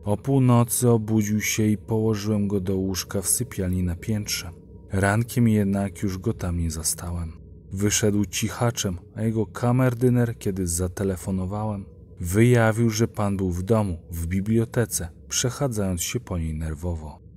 A: O północy obudził się i położyłem go do łóżka w sypialni na piętrze. Rankiem jednak już go tam nie zastałem. Wyszedł cichaczem, a jego kamerdyner, kiedy zatelefonowałem, wyjawił, że pan był w domu, w bibliotece, przechadzając się po niej nerwowo.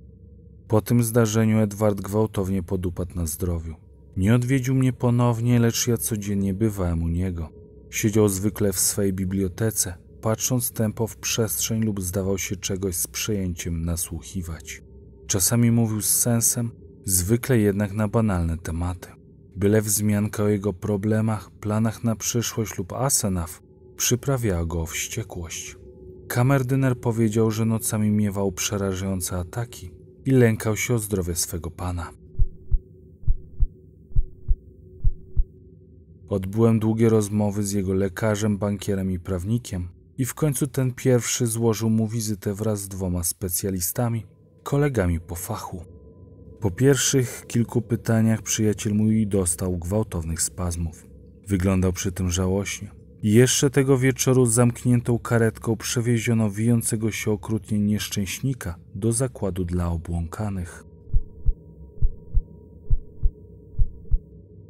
A: Po tym zdarzeniu Edward gwałtownie podupadł na zdrowiu. Nie odwiedził mnie ponownie, lecz ja codziennie bywałem u niego. Siedział zwykle w swej bibliotece, patrząc tempo w przestrzeń lub zdawał się czegoś z przejęciem nasłuchiwać. Czasami mówił z sensem, zwykle jednak na banalne tematy. Byle wzmianka o jego problemach, planach na przyszłość lub asenaf przyprawiała go o wściekłość. Kamerdyner powiedział, że nocami miewał przerażające ataki, i lękał się o zdrowie swego pana. Odbyłem długie rozmowy z jego lekarzem, bankierem i prawnikiem, i w końcu ten pierwszy złożył mu wizytę wraz z dwoma specjalistami, kolegami po fachu. Po pierwszych kilku pytaniach przyjaciel mój dostał gwałtownych spazmów. Wyglądał przy tym żałośnie. Jeszcze tego wieczoru zamkniętą karetką przewieziono wijącego się okrutnie nieszczęśnika do zakładu dla obłąkanych.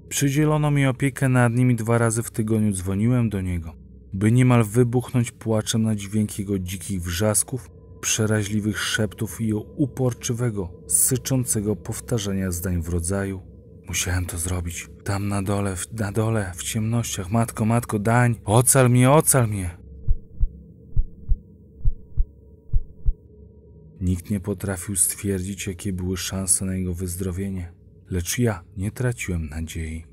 A: Przydzielono mi opiekę nad nim i dwa razy w tygodniu dzwoniłem do niego, by niemal wybuchnąć płaczem na dźwięk jego dzikich wrzasków, przeraźliwych szeptów i uporczywego, syczącego powtarzania zdań w rodzaju – Musiałem to zrobić. Tam na dole, w, na dole, w ciemnościach. Matko, matko, dań. Ocal mnie, ocal mnie. Nikt nie potrafił stwierdzić, jakie były szanse na jego wyzdrowienie. Lecz ja nie traciłem nadziei.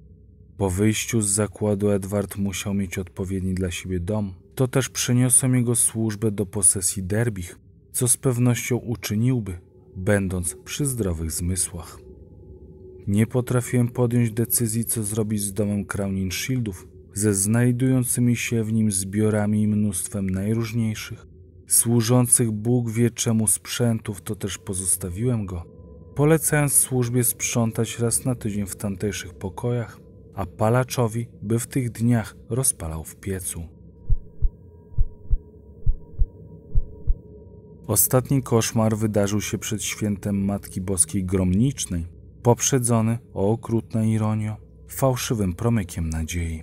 A: Po wyjściu z zakładu Edward musiał mieć odpowiedni dla siebie dom. To też przeniosłem jego służbę do posesji Derbich, co z pewnością uczyniłby, będąc przy zdrowych zmysłach. Nie potrafiłem podjąć decyzji, co zrobić z domem Crownin Shieldów, ze znajdującymi się w nim zbiorami i mnóstwem najróżniejszych, służących Bóg wie czemu sprzętów, to też pozostawiłem go, polecając służbie sprzątać raz na tydzień w tamtejszych pokojach, a palaczowi, by w tych dniach rozpalał w piecu. Ostatni koszmar wydarzył się przed świętem Matki Boskiej Gromnicznej, poprzedzony, o okrutna ironio, fałszywym promykiem nadziei.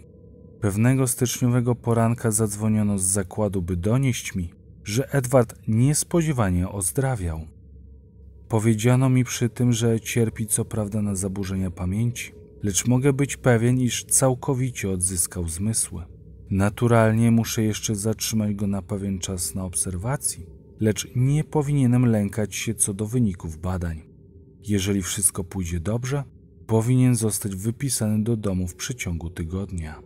A: Pewnego styczniowego poranka zadzwoniono z zakładu, by donieść mi, że Edward niespodziewanie ozdrawiał. Powiedziano mi przy tym, że cierpi co prawda na zaburzenia pamięci, lecz mogę być pewien, iż całkowicie odzyskał zmysły. Naturalnie muszę jeszcze zatrzymać go na pewien czas na obserwacji, lecz nie powinienem lękać się co do wyników badań. Jeżeli wszystko pójdzie dobrze, powinien zostać wypisany do domu w przeciągu tygodnia.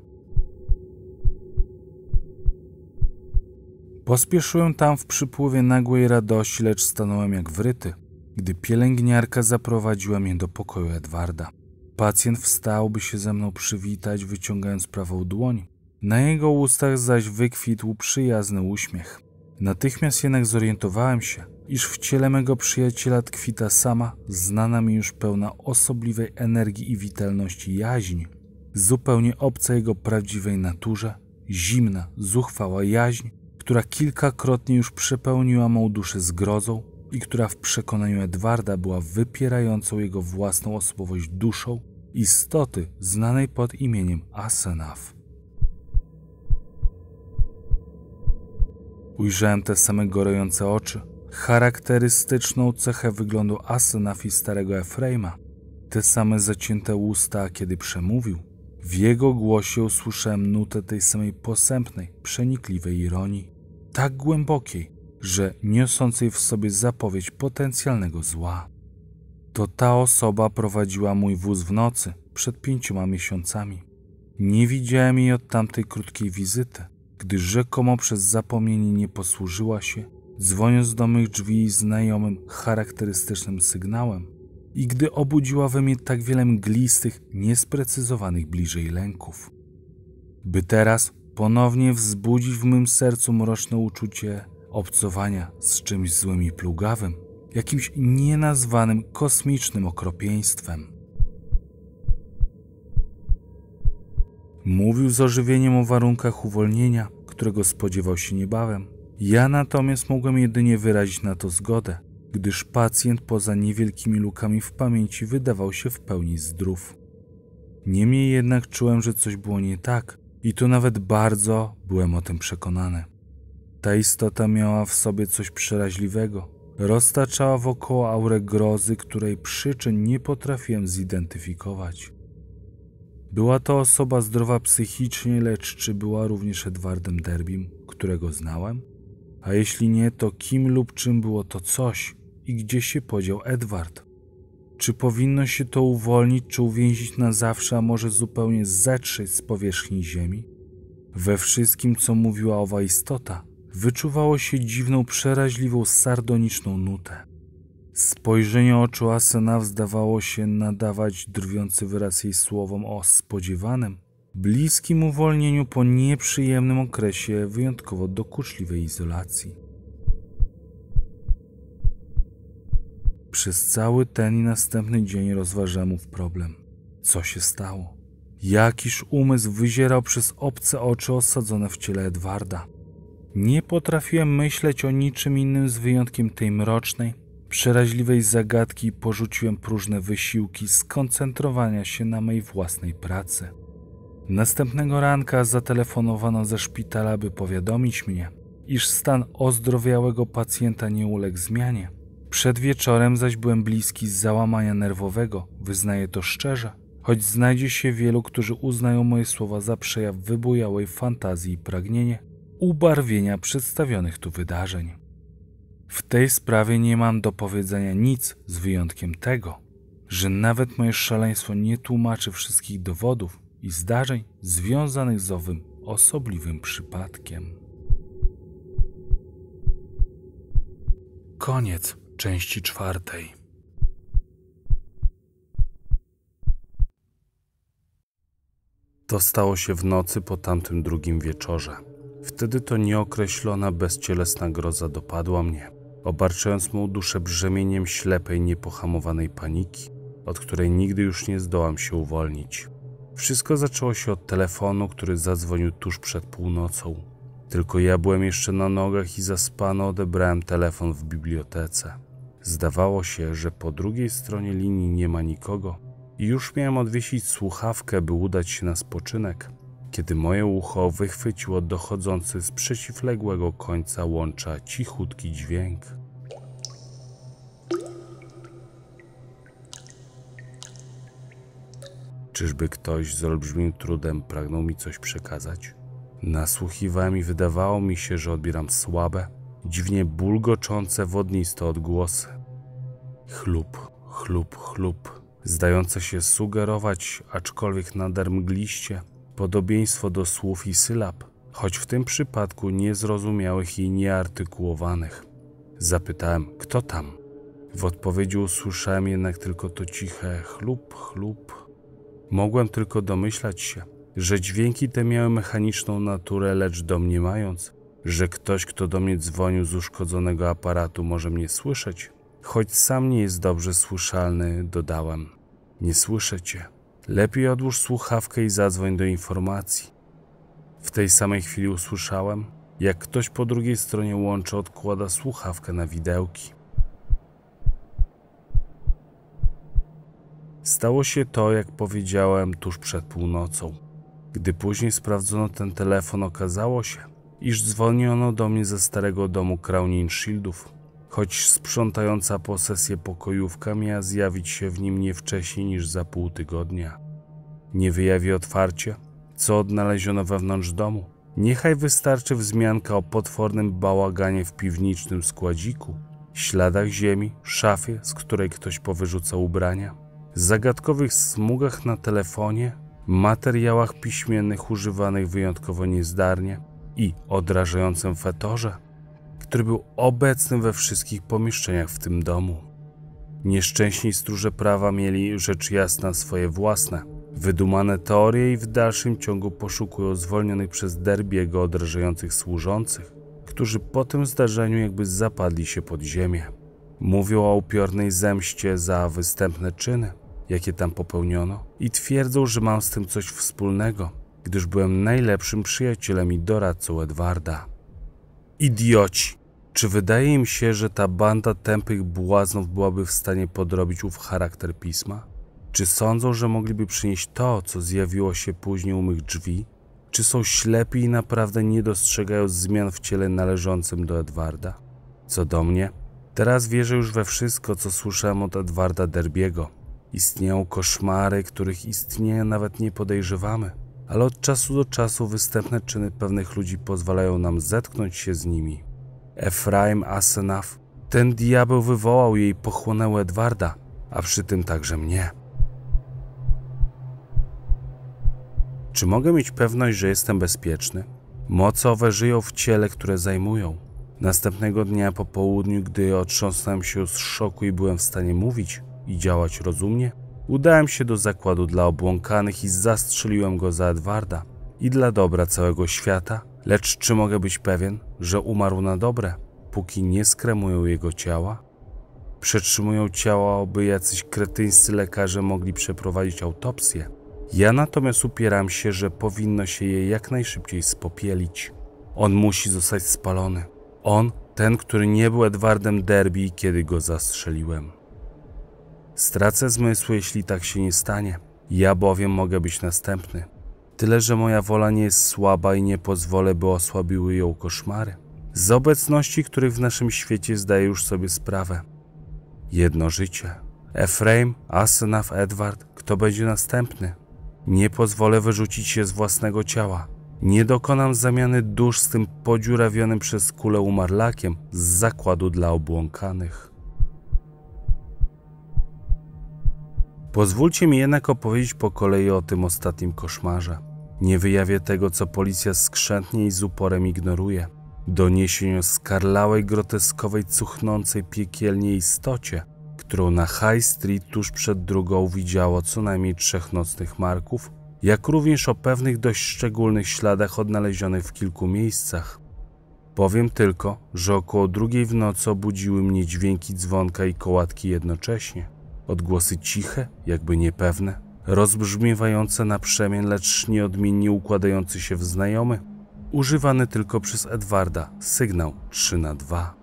A: Pospieszyłem tam w przypływie nagłej radości, lecz stanąłem jak wryty, gdy pielęgniarka zaprowadziła mnie do pokoju Edwarda. Pacjent wstał, by się ze mną przywitać, wyciągając prawą dłoń. Na jego ustach zaś wykwitł przyjazny uśmiech. Natychmiast jednak zorientowałem się, iż w ciele mego przyjaciela ta sama, znana mi już pełna osobliwej energii i witalności jaźń, zupełnie obca jego prawdziwej naturze, zimna, zuchwała jaźń, która kilkakrotnie już przepełniła mą duszę zgrozą i która w przekonaniu Edwarda była wypierającą jego własną osobowość duszą istoty znanej pod imieniem Asenaf. Ujrzałem te same gorące oczy, charakterystyczną cechę wyglądu Asenafi starego Efraima. Te same zacięte usta, kiedy przemówił. W jego głosie usłyszałem nutę tej samej posępnej, przenikliwej ironii, tak głębokiej, że niosącej w sobie zapowiedź potencjalnego zła. To ta osoba prowadziła mój wóz w nocy przed pięcioma miesiącami. Nie widziałem jej od tamtej krótkiej wizyty, gdy rzekomo przez zapomnienie nie posłużyła się dzwoniąc do mych drzwi znajomym, charakterystycznym sygnałem, i gdy obudziła we mnie tak wiele mglistych, niesprecyzowanych bliżej lęków. By teraz ponownie wzbudzić w mym sercu mroczne uczucie obcowania z czymś złym i plugawym, jakimś nienazwanym kosmicznym okropieństwem. Mówił z ożywieniem o warunkach uwolnienia, którego spodziewał się niebawem, ja natomiast mogłem jedynie wyrazić na to zgodę, gdyż pacjent poza niewielkimi lukami w pamięci wydawał się w pełni zdrów. Niemniej jednak czułem, że coś było nie tak i to nawet bardzo byłem o tym przekonany. Ta istota miała w sobie coś przeraźliwego. Roztaczała wokoło aurę grozy, której przyczyn nie potrafiłem zidentyfikować. Była to osoba zdrowa psychicznie, lecz czy była również Edwardem Derbim, którego znałem? A jeśli nie, to kim lub czym było to coś i gdzie się podział Edward? Czy powinno się to uwolnić, czy uwięzić na zawsze, a może zupełnie zetrzeć z powierzchni ziemi? We wszystkim, co mówiła owa istota, wyczuwało się dziwną, przeraźliwą, sardoniczną nutę. Spojrzenie oczu Asena zdawało się nadawać drwiący wyraz jej słowom o spodziewanym, bliskim uwolnieniu po nieprzyjemnym okresie wyjątkowo dokuczliwej izolacji. Przez cały ten i następny dzień rozważałem w problem. Co się stało? Jakiż umysł wyzierał przez obce oczy osadzone w ciele Edwarda. Nie potrafiłem myśleć o niczym innym z wyjątkiem tej mrocznej, przeraźliwej zagadki i porzuciłem próżne wysiłki skoncentrowania się na mej własnej pracy. Następnego ranka zatelefonowano ze szpitala, by powiadomić mnie, iż stan ozdrowiałego pacjenta nie uległ zmianie. Przed wieczorem zaś byłem bliski z załamania nerwowego, wyznaję to szczerze, choć znajdzie się wielu, którzy uznają moje słowa za przejaw wybujałej fantazji i pragnienie ubarwienia przedstawionych tu wydarzeń. W tej sprawie nie mam do powiedzenia nic z wyjątkiem tego, że nawet moje szaleństwo nie tłumaczy wszystkich dowodów, i zdarzeń związanych z owym osobliwym przypadkiem. Koniec części czwartej. To stało się w nocy po tamtym drugim wieczorze. Wtedy to nieokreślona bezcielesna groza dopadła mnie, obarczając mą duszę brzemieniem ślepej, niepohamowanej paniki, od której nigdy już nie zdołam się uwolnić. Wszystko zaczęło się od telefonu, który zadzwonił tuż przed północą. Tylko ja byłem jeszcze na nogach i zaspano odebrałem telefon w bibliotece. Zdawało się, że po drugiej stronie linii nie ma nikogo i już miałem odwiesić słuchawkę, by udać się na spoczynek, kiedy moje ucho wychwyciło dochodzący z przeciwległego końca łącza cichutki dźwięk. Czyżby ktoś z olbrzymim trudem pragnął mi coś przekazać? Nasłuchiwałem i wydawało mi się, że odbieram słabe, dziwnie bulgoczące wodniste odgłosy. Chlub, chlub, chlub, zdające się sugerować, aczkolwiek nader mgliście, podobieństwo do słów i sylab, choć w tym przypadku niezrozumiałych i nieartykułowanych. Zapytałem, kto tam? W odpowiedzi usłyszałem jednak tylko to ciche chlub, chlub, Mogłem tylko domyślać się, że dźwięki te miały mechaniczną naturę, lecz domniemając, że ktoś, kto do mnie dzwonił z uszkodzonego aparatu, może mnie słyszeć, choć sam nie jest dobrze słyszalny, dodałem. Nie słyszę cię. Lepiej odłóż słuchawkę i zadzwoń do informacji. W tej samej chwili usłyszałem, jak ktoś po drugiej stronie łączy odkłada słuchawkę na widełki. Stało się to, jak powiedziałem, tuż przed północą. Gdy później sprawdzono ten telefon, okazało się, iż dzwoniono do mnie ze starego domu Crownin Shieldów. Choć sprzątająca sesję pokojówka miała zjawić się w nim nie wcześniej niż za pół tygodnia. Nie wyjawi otwarcie, co odnaleziono wewnątrz domu. Niechaj wystarczy wzmianka o potwornym bałaganie w piwnicznym składziku, śladach ziemi, szafie, z której ktoś powyrzucał ubrania zagadkowych smugach na telefonie, materiałach piśmiennych używanych wyjątkowo niezdarnie i odrażającym fetorze, który był obecny we wszystkich pomieszczeniach w tym domu. Nieszczęśni stróże prawa mieli rzecz jasna swoje własne, wydumane teorie i w dalszym ciągu poszukują zwolnionych przez Derbiego odrażających służących, którzy po tym zdarzeniu jakby zapadli się pod ziemię. Mówią o upiornej zemście za występne czyny, jakie tam popełniono, i twierdzą, że mam z tym coś wspólnego, gdyż byłem najlepszym przyjacielem i doradcą Edwarda. Idioci! Czy wydaje im się, że ta banda tępych błaznów byłaby w stanie podrobić ów charakter pisma? Czy sądzą, że mogliby przynieść to, co zjawiło się później u mych drzwi? Czy są ślepi i naprawdę nie dostrzegają zmian w ciele należącym do Edwarda? Co do mnie, teraz wierzę już we wszystko, co słyszałem od Edwarda Derbiego. Istnieją koszmary, których istnienia nawet nie podejrzewamy, ale od czasu do czasu występne czyny pewnych ludzi pozwalają nam zetknąć się z nimi. Efraim Asenaf, ten diabeł wywołał jej pochłonęł Edwarda, a przy tym także mnie. Czy mogę mieć pewność, że jestem bezpieczny? Mocowe żyją w ciele, które zajmują. Następnego dnia po południu, gdy otrząsnąłem się z szoku i byłem w stanie mówić, i działać rozumnie, udałem się do zakładu dla obłąkanych i zastrzeliłem go za Edwarda i dla dobra całego świata, lecz czy mogę być pewien, że umarł na dobre, póki nie skremują jego ciała? Przetrzymują ciała, aby jacyś kretyńscy lekarze mogli przeprowadzić autopsję. Ja natomiast upieram się, że powinno się je jak najszybciej spopielić. On musi zostać spalony. On, ten, który nie był Edwardem Derby, kiedy go zastrzeliłem. Stracę zmysły, jeśli tak się nie stanie. Ja bowiem mogę być następny. Tyle, że moja wola nie jest słaba i nie pozwolę, by osłabiły ją koszmary. Z obecności, których w naszym świecie zdaję już sobie sprawę. Jedno życie. Efraim, Asenaf, Edward, kto będzie następny? Nie pozwolę wyrzucić się z własnego ciała. Nie dokonam zamiany dusz z tym podziurawionym przez kulę umarlakiem z zakładu dla obłąkanych. Pozwólcie mi jednak opowiedzieć po kolei o tym ostatnim koszmarze. Nie wyjawię tego, co policja skrzętnie i z uporem ignoruje. Doniesień o skarlałej, groteskowej, cuchnącej piekielnie istocie, którą na High Street tuż przed drugą widziało co najmniej trzech nocnych marków, jak również o pewnych dość szczególnych śladach odnalezionych w kilku miejscach. Powiem tylko, że około drugiej w nocy obudziły mnie dźwięki dzwonka i kołatki jednocześnie odgłosy ciche, jakby niepewne, rozbrzmiewające na przemian, lecz nieodmiennie układający się w znajomy, używany tylko przez Edwarda sygnał 3 na 2.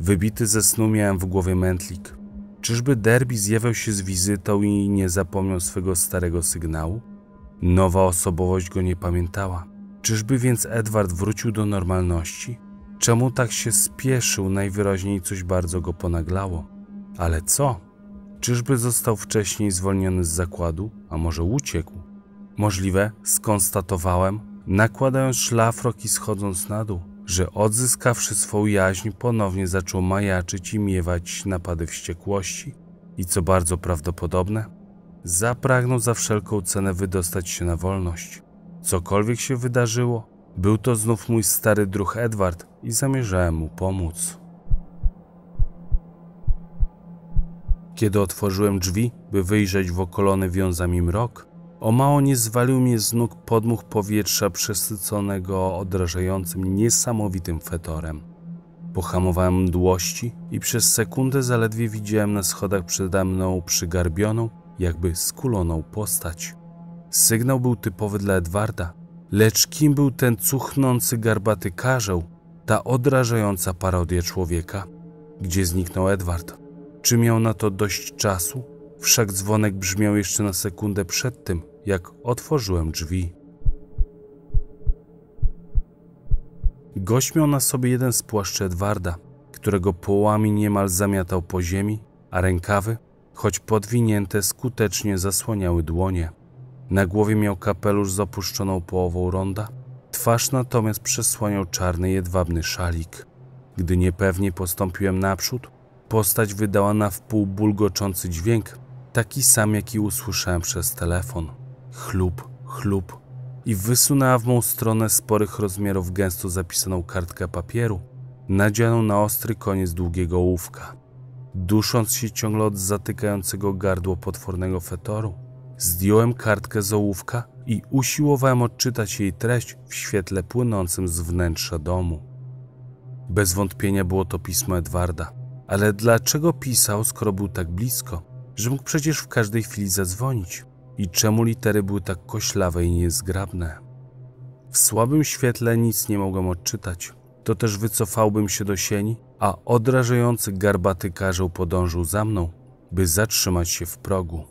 A: Wybity ze snu miałem w głowie mętlik. Czyżby Derby zjawiał się z wizytą i nie zapomniał swego starego sygnału? Nowa osobowość go nie pamiętała. Czyżby więc Edward wrócił do normalności? Czemu tak się spieszył, najwyraźniej coś bardzo go ponaglało. Ale co? Czyżby został wcześniej zwolniony z zakładu, a może uciekł? Możliwe, skonstatowałem, nakładając szlafrok i schodząc na dół, że odzyskawszy swą jaźń, ponownie zaczął majaczyć i miewać napady wściekłości i co bardzo prawdopodobne, zapragnął za wszelką cenę wydostać się na wolność. Cokolwiek się wydarzyło, był to znów mój stary druh Edward, i zamierzałem mu pomóc. Kiedy otworzyłem drzwi, by wyjrzeć w okolony wiązami mrok, o mało nie zwalił mnie z nóg podmuch powietrza przesyconego odrażającym niesamowitym fetorem. Pohamowałem mdłości i przez sekundę zaledwie widziałem na schodach przede mną przygarbioną, jakby skuloną postać. Sygnał był typowy dla Edwarda, lecz kim był ten cuchnący garbaty karzeł, ta odrażająca parodia człowieka, gdzie zniknął Edward. Czy miał na to dość czasu? Wszak dzwonek brzmiał jeszcze na sekundę przed tym, jak otworzyłem drzwi. Gość miał na sobie jeden z płaszczy Edwarda, którego połami niemal zamiatał po ziemi, a rękawy, choć podwinięte, skutecznie zasłaniały dłonie. Na głowie miał kapelusz z opuszczoną połową ronda, Twarz natomiast przesłaniał czarny jedwabny szalik. Gdy niepewnie postąpiłem naprzód, postać wydała na wpół bulgoczący dźwięk, taki sam jaki usłyszałem przez telefon. Chlub, chlub. I wysunęła w mą stronę sporych rozmiarów gęsto zapisaną kartkę papieru, nadzianą na ostry koniec długiego ołówka. Dusząc się ciągle od zatykającego gardło potwornego fetoru, zdjąłem kartkę z ołówka i usiłowałem odczytać jej treść w świetle płynącym z wnętrza domu. Bez wątpienia było to pismo Edwarda, ale dlaczego pisał, skoro był tak blisko, że mógł przecież w każdej chwili zadzwonić? I czemu litery były tak koślawe i niezgrabne? W słabym świetle nic nie mogłem odczytać. To też wycofałbym się do sieni, a odrażający garbaty karzeł podążył za mną, by zatrzymać się w progu.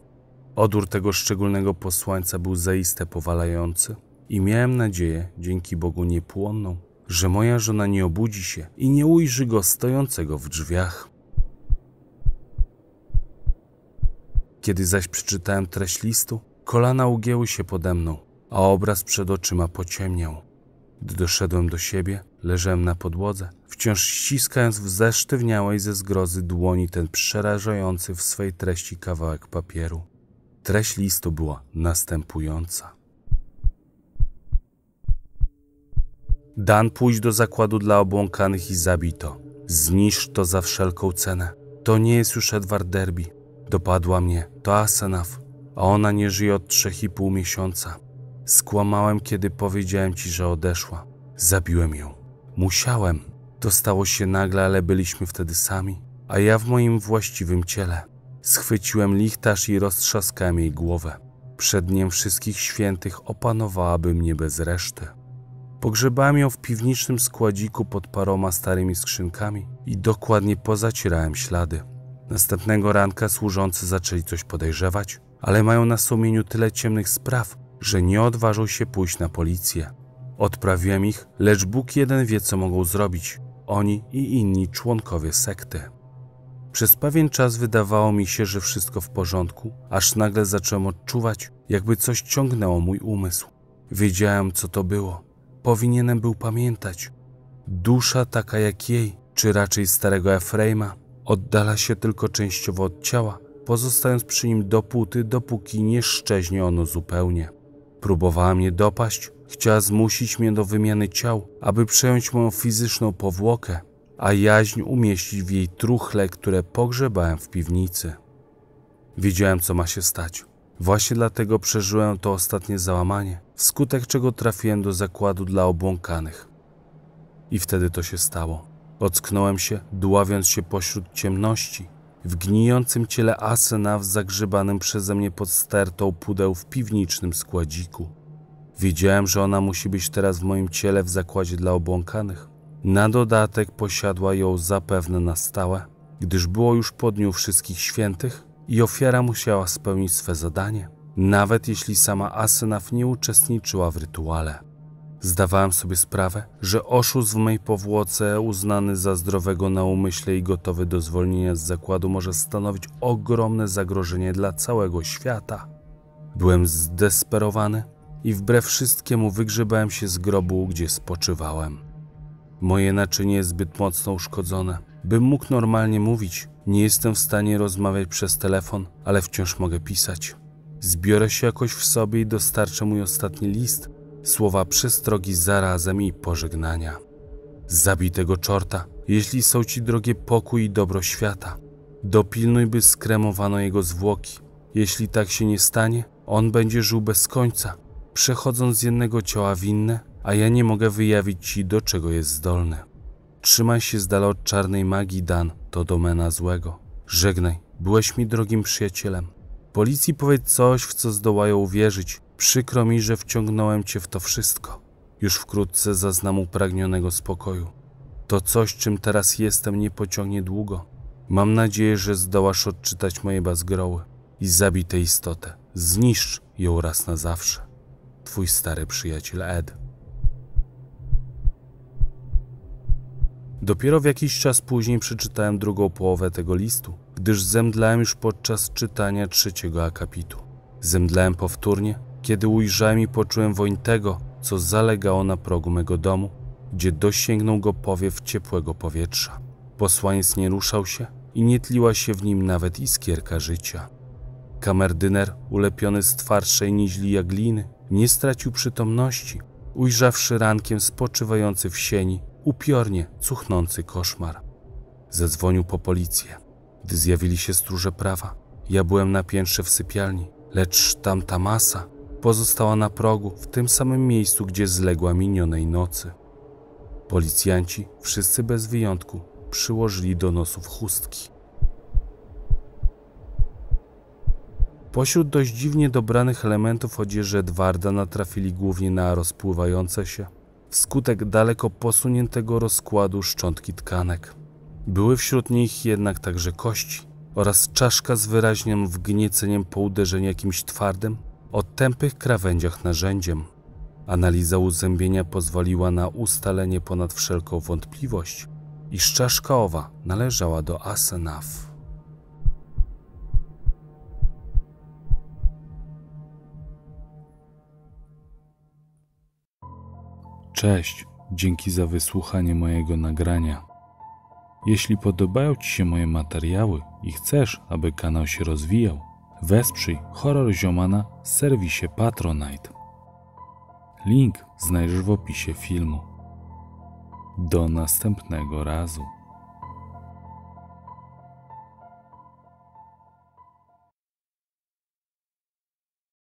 A: Odór tego szczególnego posłańca był zaiste powalający i miałem nadzieję, dzięki Bogu niepłonną, że moja żona nie obudzi się i nie ujrzy go stojącego w drzwiach. Kiedy zaś przeczytałem treść listu, kolana ugięły się pode mną, a obraz przed oczyma pociemniał. Gdy doszedłem do siebie, leżałem na podłodze, wciąż ściskając w zesztywniałej ze zgrozy dłoni ten przerażający w swej treści kawałek papieru. Treść listu była następująca. Dan pójść do zakładu dla obłąkanych i zabito. Zniszcz to za wszelką cenę. To nie jest już Edward Derby. Dopadła mnie. To Asenaf. A ona nie żyje od trzech i pół miesiąca. Skłamałem, kiedy powiedziałem ci, że odeszła. Zabiłem ją. Musiałem. To stało się nagle, ale byliśmy wtedy sami. A ja w moim właściwym ciele. Schwyciłem lichtarz i roztrzaskałem jej głowę. Przed dniem wszystkich świętych opanowałaby mnie bez reszty. Pogrzebałem ją w piwniczym składziku pod paroma starymi skrzynkami i dokładnie pozacierałem ślady. Następnego ranka służący zaczęli coś podejrzewać, ale mają na sumieniu tyle ciemnych spraw, że nie odważą się pójść na policję. Odprawiłem ich, lecz Bóg jeden wie, co mogą zrobić oni i inni członkowie sekty. Przez pewien czas wydawało mi się, że wszystko w porządku, aż nagle zacząłem odczuwać, jakby coś ciągnęło mój umysł. Wiedziałem, co to było. Powinienem był pamiętać. Dusza taka jak jej, czy raczej starego Efraima, oddala się tylko częściowo od ciała, pozostając przy nim dopóty, dopóki nie szczeźnie ono zupełnie. Próbowała mnie dopaść, chciała zmusić mnie do wymiany ciał, aby przejąć moją fizyczną powłokę, a jaźń umieścić w jej truchle, które pogrzebałem w piwnicy. Widziałem, co ma się stać. Właśnie dlatego przeżyłem to ostatnie załamanie, wskutek czego trafiłem do zakładu dla obłąkanych. I wtedy to się stało. Ocknąłem się, dławiąc się pośród ciemności, w gnijącym ciele Asena w zagrzebanym przeze mnie pod stertą pudeł w piwnicznym składziku. Wiedziałem, że ona musi być teraz w moim ciele w zakładzie dla obłąkanych. Na dodatek posiadła ją zapewne na stałe, gdyż było już po dniu wszystkich świętych i ofiara musiała spełnić swe zadanie, nawet jeśli sama Asenaf nie uczestniczyła w rytuale. Zdawałem sobie sprawę, że oszust w mej powłoce, uznany za zdrowego na umyśle i gotowy do zwolnienia z zakładu, może stanowić ogromne zagrożenie dla całego świata. Byłem zdesperowany i wbrew wszystkiemu wygrzebałem się z grobu, gdzie spoczywałem. Moje naczynie jest zbyt mocno uszkodzone. Bym mógł normalnie mówić, nie jestem w stanie rozmawiać przez telefon, ale wciąż mogę pisać. Zbiorę się jakoś w sobie i dostarczę mój ostatni list, słowa przestrogi zarazem i pożegnania. Zabij tego czorta, jeśli są ci drogie pokój i dobro świata. Dopilnuj, by skremowano jego zwłoki. Jeśli tak się nie stanie, on będzie żył bez końca, przechodząc z jednego ciała w inne, a ja nie mogę wyjawić ci, do czego jest zdolny. Trzymaj się z dala od czarnej magii, Dan, to domena złego. Żegnaj, byłeś mi drogim przyjacielem. Policji powiedz coś, w co zdołają uwierzyć. Przykro mi, że wciągnąłem cię w to wszystko. Już wkrótce zaznam upragnionego spokoju. To coś, czym teraz jestem, nie pociągnie długo. Mam nadzieję, że zdołasz odczytać moje bazgroły i zabij tę istotę. Zniszcz ją raz na zawsze. Twój stary przyjaciel Ed. Dopiero w jakiś czas później przeczytałem drugą połowę tego listu, gdyż zemdlałem już podczas czytania trzeciego akapitu. Zemdlałem powtórnie, kiedy ujrzałem i poczułem woń tego, co zalegało na progu mego domu, gdzie dosięgnął go powiew ciepłego powietrza. Posłaniec nie ruszał się i nie tliła się w nim nawet iskierka życia. Kamerdyner, ulepiony z twardszej niźli jagliny, nie stracił przytomności, ujrzawszy rankiem spoczywający w sieni upiornie cuchnący koszmar. Zadzwonił po policję. Gdy zjawili się stróże prawa, ja byłem na piętrze w sypialni, lecz tamta masa pozostała na progu w tym samym miejscu, gdzie zległa minionej nocy. Policjanci, wszyscy bez wyjątku, przyłożyli do nosów chustki. Pośród dość dziwnie dobranych elementów odzieży Edwarda natrafili głównie na rozpływające się, wskutek daleko posuniętego rozkładu szczątki tkanek. Były wśród nich jednak także kości oraz czaszka z wyraźnym wgnieceniem po uderzeniu jakimś twardym, o tępych krawędziach narzędziem. Analiza uzębienia pozwoliła na ustalenie ponad wszelką wątpliwość, iż czaszka owa należała do Asenaf. Cześć, dzięki za wysłuchanie mojego nagrania. Jeśli podobają Ci się moje materiały i chcesz, aby kanał się rozwijał, wesprzyj Horror Ziomana w serwisie Patronite. Link znajdziesz w opisie filmu. Do następnego razu.